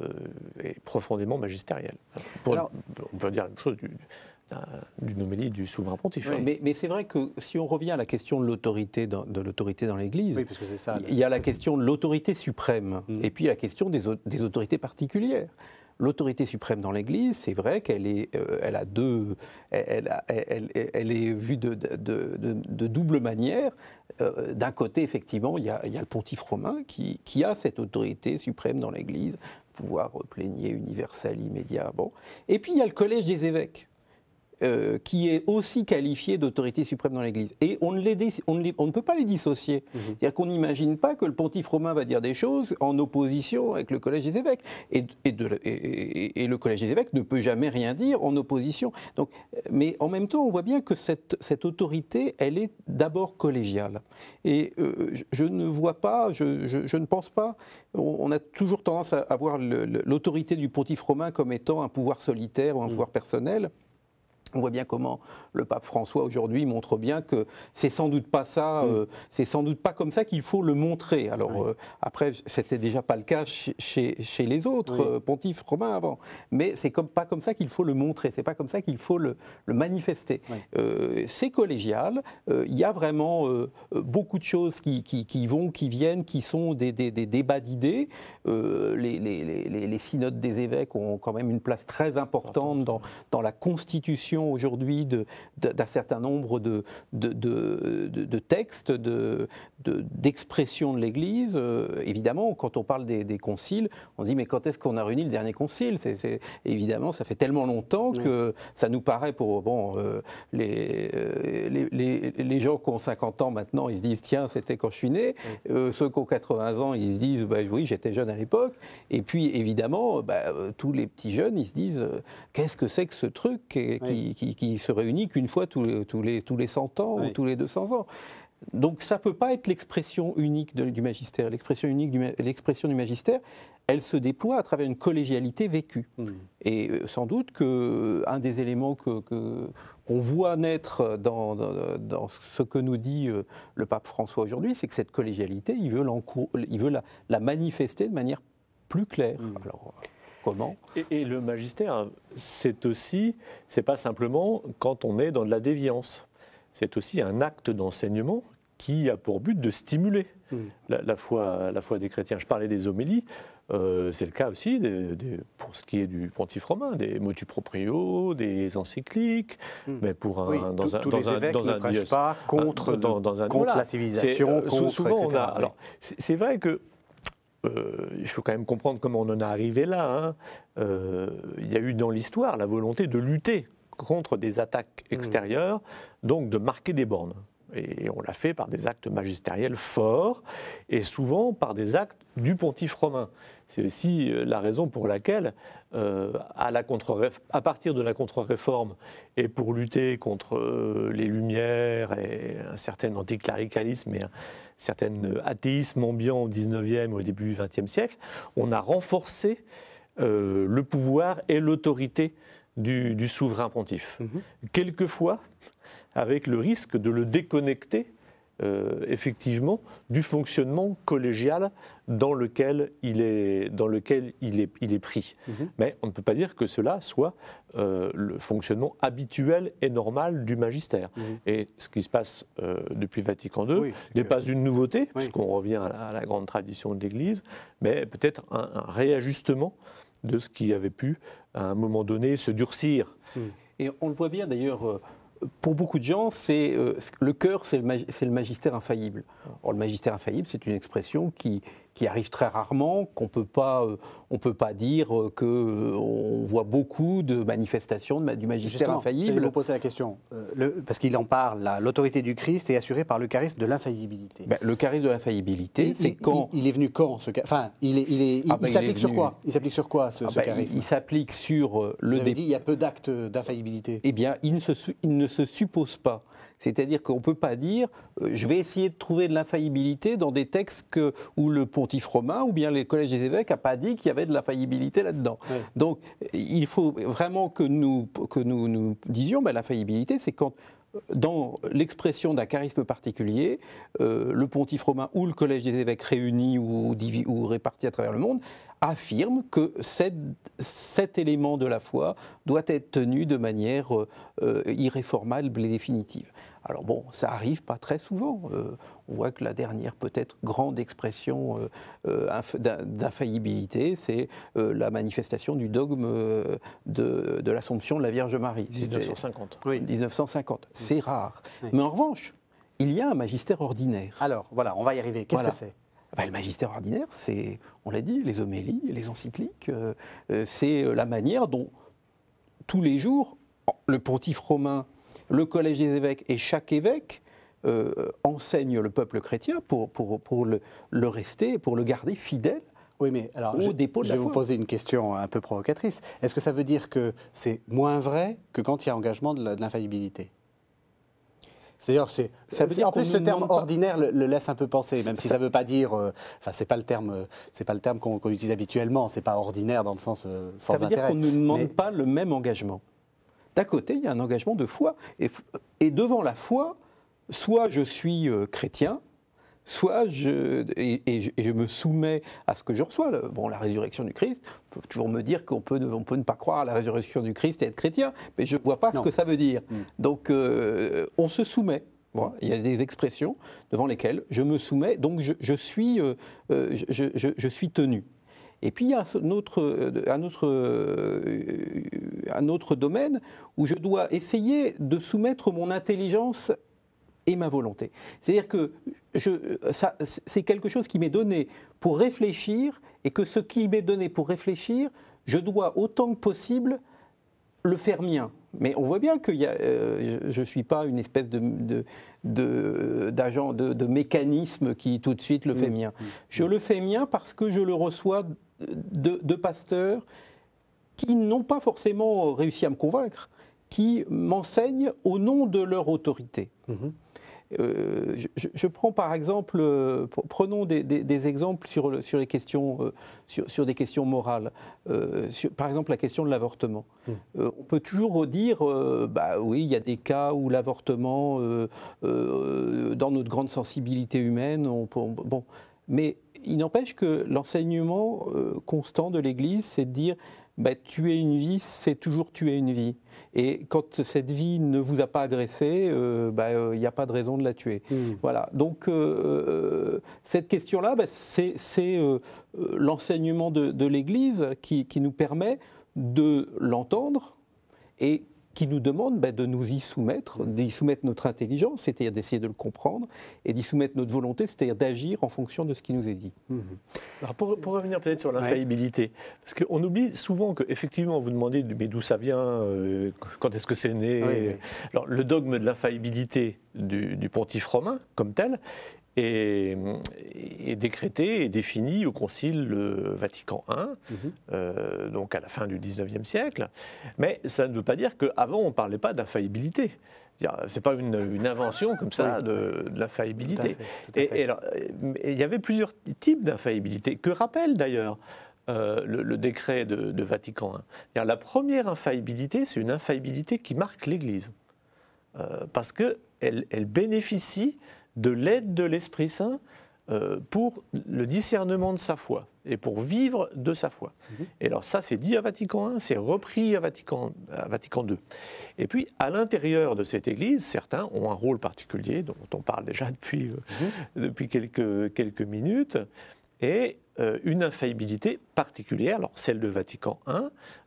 et profondément magistériel. on peut dire la même chose d'une homélie du souverain pontife. Hein. Mais, c'est vrai que si on revient à la question de l'autorité dans, l'autorité dans l'Église, il y a la question de l'autorité suprême hmm. et puis la question des autorités particulières l'autorité suprême dans l'Église, c'est vrai qu'elle est, euh, elle a deux, elle, est vue de, double manière. Euh, d'un côté, effectivement, il y, a, le pontife romain qui, a cette autorité suprême dans l'Église, pouvoir plaigner universel immédiat. Bon. Et puis il y a le collège des évêques euh, qui est aussi qualifié d'autorité suprême dans l'Église. Et on ne, peut pas les dissocier. Mhm. C'est-à-dire qu'on n'imagine pas que le pontife romain va dire des choses en opposition avec le collège des évêques. Et, le collège des évêques ne peut jamais rien dire en opposition. Donc, mais en même temps, on voit bien que cette, autorité, elle est d'abord collégiale. Et euh, je, ne vois pas, je, ne pense pas, on, a toujours tendance à, voir l'autorité du pontife romain comme étant un pouvoir solitaire ou un mhm. pouvoir personnel. On voit bien comment le pape François aujourd'hui montre bien que c'est sans doute pas ça, mm. euh, c'est sans doute pas comme ça qu'il faut le montrer. Alors euh, après, c'était déjà pas le cas chez, les autres pontifs euh, pontifes romains avant, mais c'est comme, pas comme ça qu'il faut le montrer, c'est pas comme ça qu'il faut le, manifester. c'est collégial, il y a vraiment beaucoup de choses qui, qui, vont, qui viennent, qui sont des, débats d'idées. Les, synodes des évêques ont quand même une place très importante dans la constitution aujourd'hui d'un certain nombre de, de, de, de textes, d'expressions de, l'Église. Euh, évidemment, quand on parle des, conciles, on se dit mais quand est-ce qu'on a réuni le dernier concile c'est Évidemment, ça fait tellement longtemps que ça nous paraît pour bon, euh, euh, les, les, les, gens qui ont 50 ans maintenant, ils se disent tiens, c'était quand je suis né. ceux qui ont 80 ans, ils se disent bah, oui, j'étais jeune à l'époque. Et puis évidemment, bah, tous les petits jeunes, ils se disent qu'est-ce que c'est que ce truc qui, qui, qui, se réunit qu'une fois tous les, tous, les, 100 ans ou tous les 200 ans. Donc ça ne peut pas être l'expression unique du magistère. L'expression unique, l'expression du magistère, elle se déploie à travers une collégialité vécue. Hmm. Et euh, sans doute qu'un euh, des éléments que, qu'on voit naître dans, dans, ce que nous dit euh, le pape François aujourd'hui, c'est que cette collégialité, il veut, il veut la, la, manifester de manière plus claire. Hmm comment. Et, le magistère, c'est aussi, c'est pas simplement quand on est dans de la déviance. C'est aussi un acte d'enseignement qui a pour but de stimuler hmm. la, foi, la des chrétiens. Je parlais des homélies, euh, c'est le cas aussi pour ce qui est du pontife romain, des motus proprio, des encycliques, hmm. mais pour un, dans un, dans pas contre, dans, un, la civilisation. Euh, souvent, on a. Alors, c'est vrai que euh, il faut quand même comprendre comment on en est arrivé là. Hein. Euh, il y a eu dans l'histoire la volonté de lutter contre des attaques mmh. extérieures, donc de marquer des bornes. Et on l'a fait par des actes magistériels forts et souvent par des actes du pontife romain. C'est aussi euh, la raison pour laquelle, euh, à, partir de la contre-réforme et pour lutter contre euh, les Lumières et un certain anticléricalisme et un certain athéisme ambiant au 19e au début du 20e siècle, on a renforcé le pouvoir et l'autorité du, souverain pontife. Mm-hmm. Quelquefois, avec le risque de le déconnecter euh, effectivement du fonctionnement collégial dans lequel il est, dans lequel il est, il est pris. Mhm. Mais on ne peut pas dire que cela soit euh, le fonctionnement habituel et normal du magistère. Mhm. Et ce qui se passe euh, depuis Vatican II n'est pas une nouveauté, puisqu'on revient à la, grande tradition de l'Église, mais peut-être un, réajustement de ce qui avait pu, à un moment donné, se durcir. Mhm. Et on le voit bien d'ailleurs pour beaucoup de gens, c'est euh, le cœur, c'est le, magistère infaillible. Or, le magistère infaillible, c'est une expression qui, qui arrive très rarement, qu'on peut pas, euh, on peut pas dire euh, que euh, on voit beaucoup de manifestations de, du magistère infaillible. Je vous poser la question, parce qu'il en parle. L'autorité du Christ est assurée par le charisme de l'infaillibilité. Ben, le charisme de l'infaillibilité, c'est quand il, est venu quand ce Enfin, il est, il, ah ben, s'applique sur quoi Il s'applique sur quoi ce, ah ben, charisme Il, s'applique sur le. Vous avez dit il y a peu d'actes d'infaillibilité. Eh bien, il il ne se suppose pas c'est-à-dire qu'on ne peut pas dire euh, je vais essayer de trouver de l'infaillibilité dans des textes où le pontife romain ou bien les collèges des évêques n'a pas dit qu'il y avait de l'infaillibilité là-dedans. Donc il faut vraiment que nous, que nous, nous disions ben, l'infaillibilité, c'est quand dans l'expression d'un charisme particulier, euh, le pontife romain ou le collège des évêques réunis ou, ou répartis à travers le monde affirme que cet élément de la foi doit être tenu de manière euh, irréformable et définitive. Alors bon, ça arrive pas très souvent. Euh, on voit que la dernière peut-être grande expression euh, euh, d'infaillibilité, c'est la manifestation du dogme de, l'Assomption de la Vierge Marie. 1950. 1950. C'est rare. Mais en revanche, il y a un magistère ordinaire. Alors voilà, on va y arriver. Qu'est-ce que c'est bah, le magistère ordinaire, c'est, on l'a dit, les homélies, les encycliques, c'est la manière dont tous les jours le pontife romain le collège des évêques et chaque évêque euh, enseigne le peuple chrétien pour, pour, le, rester, pour le garder fidèle oui, mais alors, je, dépôt je vais vous poser une question euh, un peu provocatrice. Est-ce que ça veut dire que c'est moins vrai que quand il y a engagement de l'infaillibilité c'est-à-dire, ça veut dire en plus ce terme ordinaire le, laisse un peu penser, même si ça ne veut pas dire, euh, enfin c'est pas le terme, euh, c'est pas le terme qu'on, utilise habituellement, c'est pas ordinaire dans le sens Ça veut dire qu'on ne demande pas le même engagement. D'à côté, il y a un engagement de foi. Et, devant la foi, soit je suis euh, chrétien, soit je, et, je, me soumets à ce que je reçois. Bon, la résurrection du Christ, on peut toujours me dire qu'on peut, peut ne pas croire à la résurrection du Christ et être chrétien, mais je ne vois pas ce que ça veut dire. Mm. Donc, euh, on se soumet. Il y a des expressions devant lesquelles je me soumets, donc je, suis, euh, je, suis tenu. Et puis il y a un autre, euh, un autre, euh, un autre domaine où je dois essayer de soumettre mon intelligence et ma volonté. C'est-à-dire que euh, c'est quelque chose qui m'est donné pour réfléchir et que ce qui m'est donné pour réfléchir, je dois autant que possible le faire mien. Mais on voit bien que y a, je ne suis pas une espèce de, d'agent, de, d'agent de, de, mécanisme qui tout de suite le fait mm. mien. Mm. Je le fais mien parce que je le reçois de, pasteurs qui n'ont pas forcément réussi à me convaincre, qui m'enseignent au nom de leur autorité. Mhm. Euh, je, prends par exemple, euh, prenons des, exemples sur, les questions, euh, sur, des questions morales. par exemple, la question de l'avortement. Mhm. on peut toujours dire, bah oui, il y a des cas où l'avortement, dans notre grande sensibilité humaine, bon, mais il n'empêche que l'enseignement euh, constant de l'Église, c'est de dire bah, tuer une vie, c'est toujours tuer une vie. Et quand cette vie ne vous a pas agressé, euh, bah, euh, il n'y a pas de raison de la tuer. Mmh. Voilà. Donc, cette question-là, bah, c'est l'enseignement de, l'Église qui, qui nous permet de l'entendre et qui nous demande ben, de nous y soumettre, d'y soumettre notre intelligence, c'est-à-dire d'essayer de le comprendre, et d'y soumettre notre volonté, c'est-à-dire d'agir en fonction de ce qui nous est dit. Mmh. Alors pour, revenir peut-être sur l'infaillibilité, parce qu'on oublie souvent qu'effectivement, vous demandez mais d'où ça vient, euh, quand est-ce que c'est né. Alors, le dogme de l'infaillibilité du, du, pontife romain, comme tel, est, décrété et défini au Concile Vatican I, mhm. euh, donc à la fin du XIXe siècle. Mais ça ne veut pas dire qu'avant, on ne parlait pas d'infaillibilité. C'est pas une, invention comme ça de, l'infaillibilité. Euh, et, il y avait plusieurs types d'infaillibilité, que rappelle d'ailleurs euh, le, décret de, Vatican I. La première infaillibilité, c'est une infaillibilité qui marque l'Église, parce qu'elle elle bénéficie de l'aide de l'Esprit Saint euh, pour le discernement de sa foi et pour vivre de sa foi. Mhm. Et alors ça, c'est dit à Vatican I, c'est repris à Vatican, Vatican II. Et puis, à l'intérieur de cette Église, certains ont un rôle particulier, dont on parle déjà depuis, euh, mhm. depuis quelques, quelques minutes, et euh, une infaillibilité particulière, alors celle de Vatican I,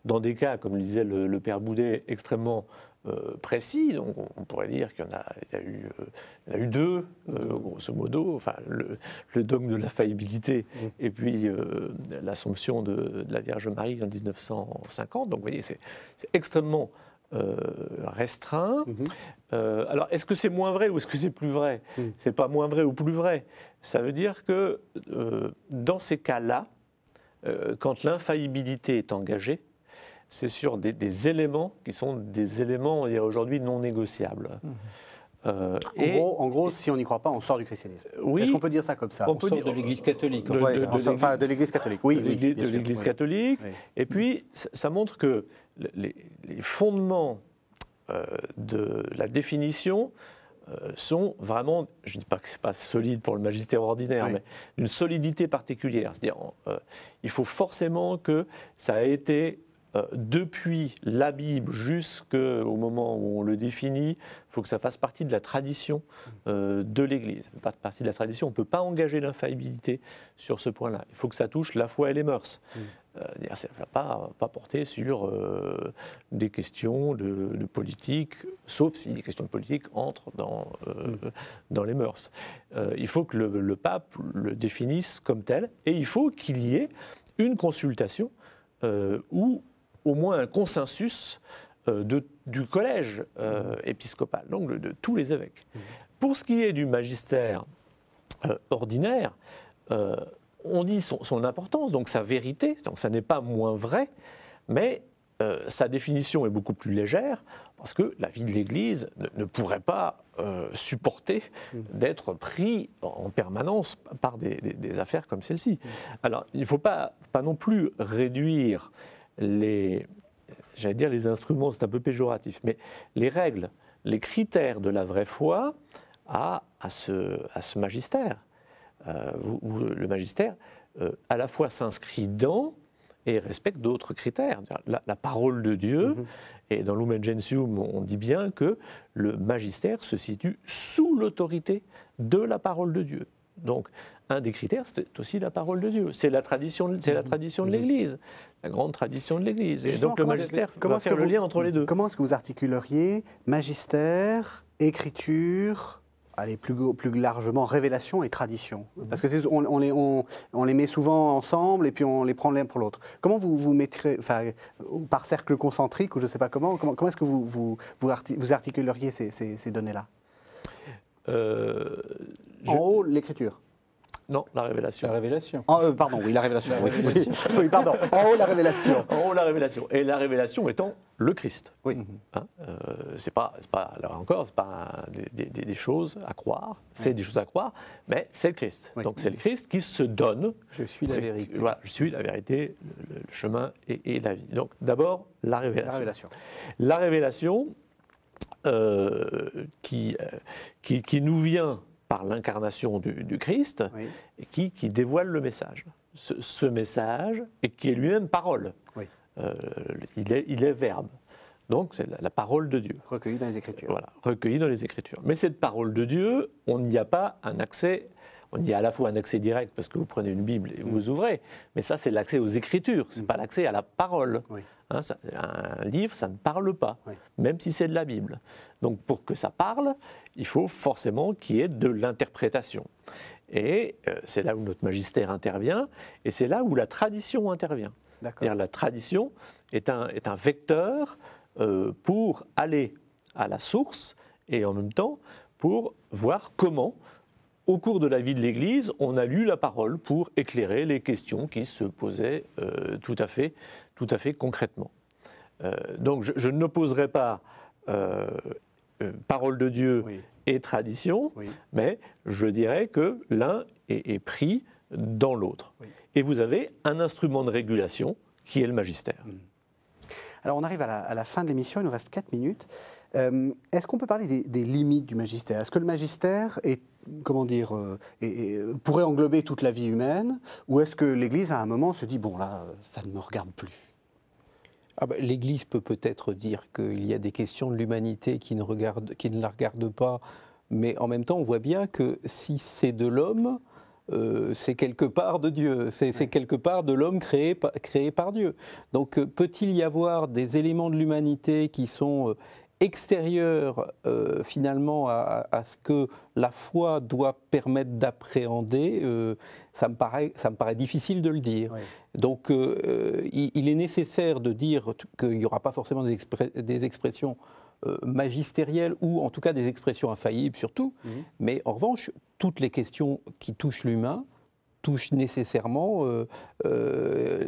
dans des cas, comme le disait le Père Boudet, extrêmement euh, précis. Donc on, pourrait dire qu'il y, en a euh, eu deux, euh, grosso modo, enfin, le, dogme de l'infaillibilité mm. et puis l'assomption de, la Vierge Marie en 1950. Donc vous voyez, c'est extrêmement restreint. Mm-hmm. alors est-ce que c'est moins vrai ou est-ce que c'est plus vrai mm. C'est pas moins vrai ou plus vrai. Ça veut dire que dans ces cas-là, quand l'infaillibilité est engagée, c'est sur des, éléments qui sont des éléments aujourd'hui non négociables. Mmh. Euh, en, gros, si on n'y croit pas, on sort du christianisme. Euh, oui, Est-ce qu'on peut dire ça comme ça On, peut sort dire, de l'Église catholique. De, enfin, de l'Église catholique, oui. De l'Église catholique. Et puis, ça montre que les, fondements euh, de la définition sont vraiment, je ne dis pas que ce n'est pas solide pour le magistère ordinaire, mais d'une solidité particulière. C'est-à-dire, il faut forcément que ça ait été euh, depuis la Bible jusqu'au moment où on le définit, il faut que ça fasse partie de la tradition euh, de l'Église. partie de la tradition, on ne peut pas engager l'infaillibilité sur ce point-là. Il faut que ça touche la foi et les mœurs. Mm. Euh, ça ne va pas, pas porter sur euh, des questions de, politique, sauf si les questions de politique entrent dans, mm. dans les mœurs. il faut que le, le, pape le définisse comme tel, et il faut qu'il y ait une consultation où au moins un consensus euh, de, du collège euh, épiscopal, donc de, tous les évêques. Mmh. Pour ce qui est du magistère euh, ordinaire, on dit son, importance, donc sa vérité, donc ça n'est pas moins vrai, mais sa définition est beaucoup plus légère, parce que la vie de l'Église ne, pourrait pas supporter mmh. d'être pris en permanence par des, affaires comme celle-ci. Mmh. Alors il ne faut pas, pas non plus réduire les, j'allais dire les instruments, c'est un peu péjoratif, mais les règles, les critères de la vraie foi à, à, ce, à ce, magistère, euh, le magistère euh, à la fois s'inscrit dans et respecte d'autres critères. La, parole de Dieu, mhm. et dans Lumen Gentium, on dit bien que le magistère se situe sous l'autorité de la parole de Dieu. Donc, un des critères, c'est aussi la parole de Dieu. C'est la tradition, c'est la mhm. tradition de mhm. l'Église, la grande tradition de l'Église. Et donc le magistère comment faire le lien entre les deux. Comment est-ce que vous articuleriez magistère, écriture Allez, plus, plus largement, révélation et tradition. Mhm. Parce que on, on, les, on, les, met souvent ensemble et puis on les prend l'un pour l'autre. Comment vous vous mettrez, par cercle concentrique ou je ne sais pas comment, comment, est-ce que vous, vous, vous, articuleriez ces, données-là euh, En haut, l'écriture. Non, la révélation. La révélation. Euh, pardon, oui, la révélation. oui. pardon. En la révélation. En haut, la révélation. Et la révélation étant le Christ. Oui. Hein euh, c'est pas, pas, là encore, c'est pas des, choses à croire. C'est des choses à croire, mais c'est le Christ. Donc c'est le Christ qui se donne. Je suis la vérité. je suis la vérité, le, chemin et, la vie. Donc d'abord, la révélation. La révélation. Euh, qui, qui nous vient par l'incarnation du, Christ, qui, dévoile le message. Ce, message, et qui est lui-même parole. Euh, il, est, verbe. Donc c'est la, la, parole de Dieu. Recueillie dans les Écritures. Voilà, recueillie dans les Écritures. Mais cette parole de Dieu, on n'y a pas un accès on dit à la fois un accès direct parce que vous prenez une Bible et vous mm. ouvrez, mais ça c'est l'accès aux Écritures, ce n'est mm. pas l'accès à la parole. Hein, un livre, ça ne parle pas, même si c'est de la Bible. Donc pour que ça parle, il faut forcément qu'il y ait de l'interprétation. Et euh, c'est là où notre magistère intervient, et c'est là où la tradition intervient. la tradition est un, vecteur euh, pour aller à la source et en même temps pour voir comment au cours de la vie de l'Église, on a lu la parole pour éclairer les questions qui se posaient euh, tout, à fait, tout à fait concrètement. Euh, donc je, je n'opposerai pas euh, parole de Dieu et tradition, mais je dirais que l'un est, pris dans l'autre. Et vous avez un instrument de régulation qui est le magistère. Mmh. Alors on arrive à la, à la fin de l'émission, il nous reste 4 minutes. Euh, est-ce qu'on peut parler des, limites du magistère Est-ce que le magistère est, comment dire, euh, pourrait englober toute la vie humaine Ou est-ce que l'Église, à un moment, se dit, bon là, ça ne me regarde plus ah bah, L'Église peut peut-être dire qu'il y a des questions de l'humanité qui, ne qui la regardent pas, mais en même temps, on voit bien que si c'est de l'homme, euh, c'est quelque part de Dieu, c'est quelque part de l'homme créé, par Dieu. Donc peut-il y avoir des éléments de l'humanité qui sont extérieur euh, finalement à, ce que la foi doit permettre d'appréhender, euh, ça, me paraît, ça me paraît difficile de le dire. Donc euh, il, est nécessaire de dire qu'il n'y aura pas forcément des, expressions magistérielles ou en tout cas des expressions infaillibles surtout, mmh. mais en revanche, toutes les questions qui touchent l'humain, touche nécessairement euh, euh,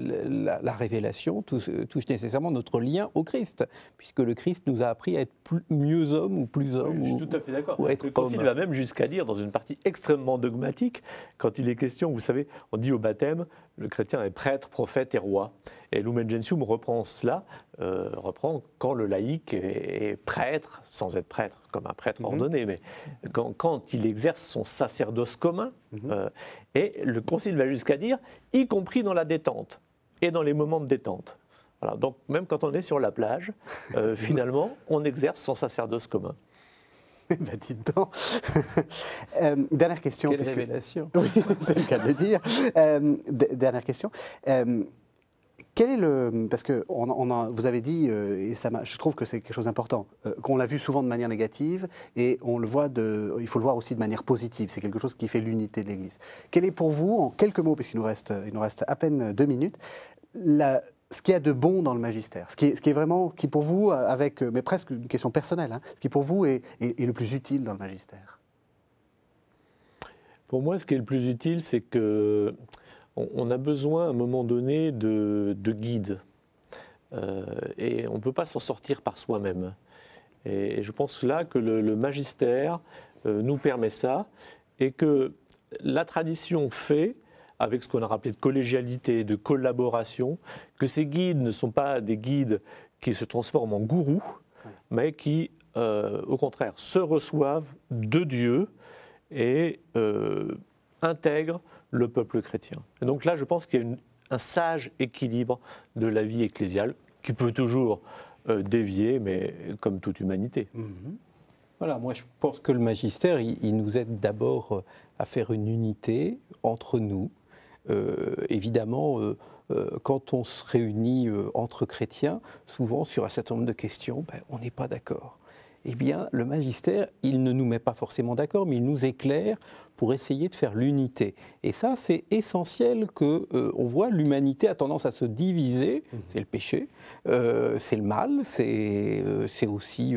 la, révélation, touche, nécessairement notre lien au Christ, puisque le Christ nous a appris à être mieux homme ou plus homme. je suis ou, tout à fait d'accord. va même jusqu'à dire, dans une partie extrêmement dogmatique, quand il est question, vous savez, on dit au baptême, le chrétien est prêtre, prophète et roi. Et Lumen Gentium reprend cela, euh, reprend quand le laïc est, prêtre, sans être prêtre, comme un prêtre mhm. ordonné, mais quand, il exerce son sacerdoce commun. Mhm. Euh, et le Concile va jusqu'à dire, y compris dans la détente et dans les moments de détente. donc même quand on est sur la plage, euh, <laughs> finalement, on exerce son sacerdoce commun. <laughs> Eh ben dites donc. <laughs> dernière question. Quelle Oui, c'est le cas de dire. dernière question. Quel est le parce que on, vous avez dit euh, et ça je trouve que c'est quelque chose d'important euh, qu'on l'a vu souvent de manière négative et on le voit de il faut le voir aussi de manière positive c'est quelque chose qui fait l'unité de l'Église. Quel est pour vous en quelques mots parce qu'il nous reste il nous reste à peine deux minutes la, ce qu'il y a de bon dans le magistère, ce qui est, ce qui est vraiment, qui pour vous, euh, avec, mais presque une question personnelle, hein, ce qui pour vous est, le plus utile dans le magistère Pour moi, ce qui est le plus utile, c'est que on, a besoin à un moment donné de, guides. Euh, et on ne peut pas s'en sortir par soi-même. Et, je pense là que le, magistère euh, nous permet ça, et que la tradition fait, avec ce qu'on a rappelé de collégialité, de collaboration, que ces guides ne sont pas des guides qui se transforment en gourous, mais qui, euh, au contraire, se reçoivent de Dieu et intègrent le peuple chrétien. donc là, je pense qu'il y a un sage équilibre de la vie ecclésiale qui peut toujours euh, dévier, mais comme toute humanité. Mm-hmm. Voilà, moi je pense que le magistère, il, nous aide d'abord euh, à faire une unité entre nous. Euh, évidemment, quand on se réunit entre chrétiens, souvent sur un certain nombre de questions, ben, on n'est pas d'accord eh bien, le magistère, il ne nous met pas forcément d'accord, mais il nous éclaire pour essayer de faire l'unité. Et ça, c'est essentiel qu'on euh, voit l'humanité a tendance à se diviser. Mmh. C'est le péché, euh, c'est le mal, c'est euh, aussi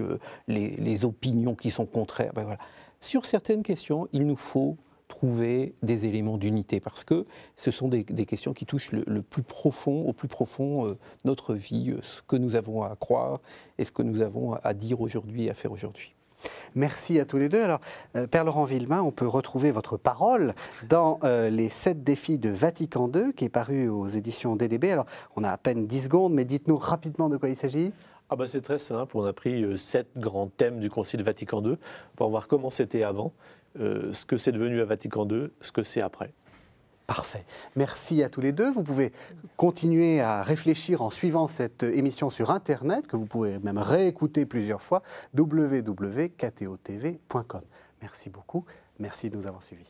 les, opinions qui sont contraires. Ben voilà. Sur certaines questions, il nous faut trouver des éléments d'unité, parce que ce sont des, questions qui touchent le, plus profond, au plus profond, euh, notre vie, euh, ce que nous avons à croire et ce que nous avons à, dire aujourd'hui et à faire aujourd'hui. Merci à tous les deux. Alors, euh, Père Laurent Villemain, on peut retrouver votre parole dans Les sept défis de Vatican II, qui est paru aux éditions DDB. Alors, on a à peine 10 secondes, mais dites-nous rapidement de quoi il s'agit. Ah bah c'est très simple, on a pris sept grands thèmes du Concile Vatican II pour voir comment c'était avant euh, ce que c'est devenu à Vatican II, ce que c'est après. Parfait. Merci à tous les deux. Vous pouvez continuer à réfléchir en suivant cette émission sur Internet, que vous pouvez même réécouter plusieurs fois, www.ktotv.com. Merci beaucoup. Merci de nous avoir suivis.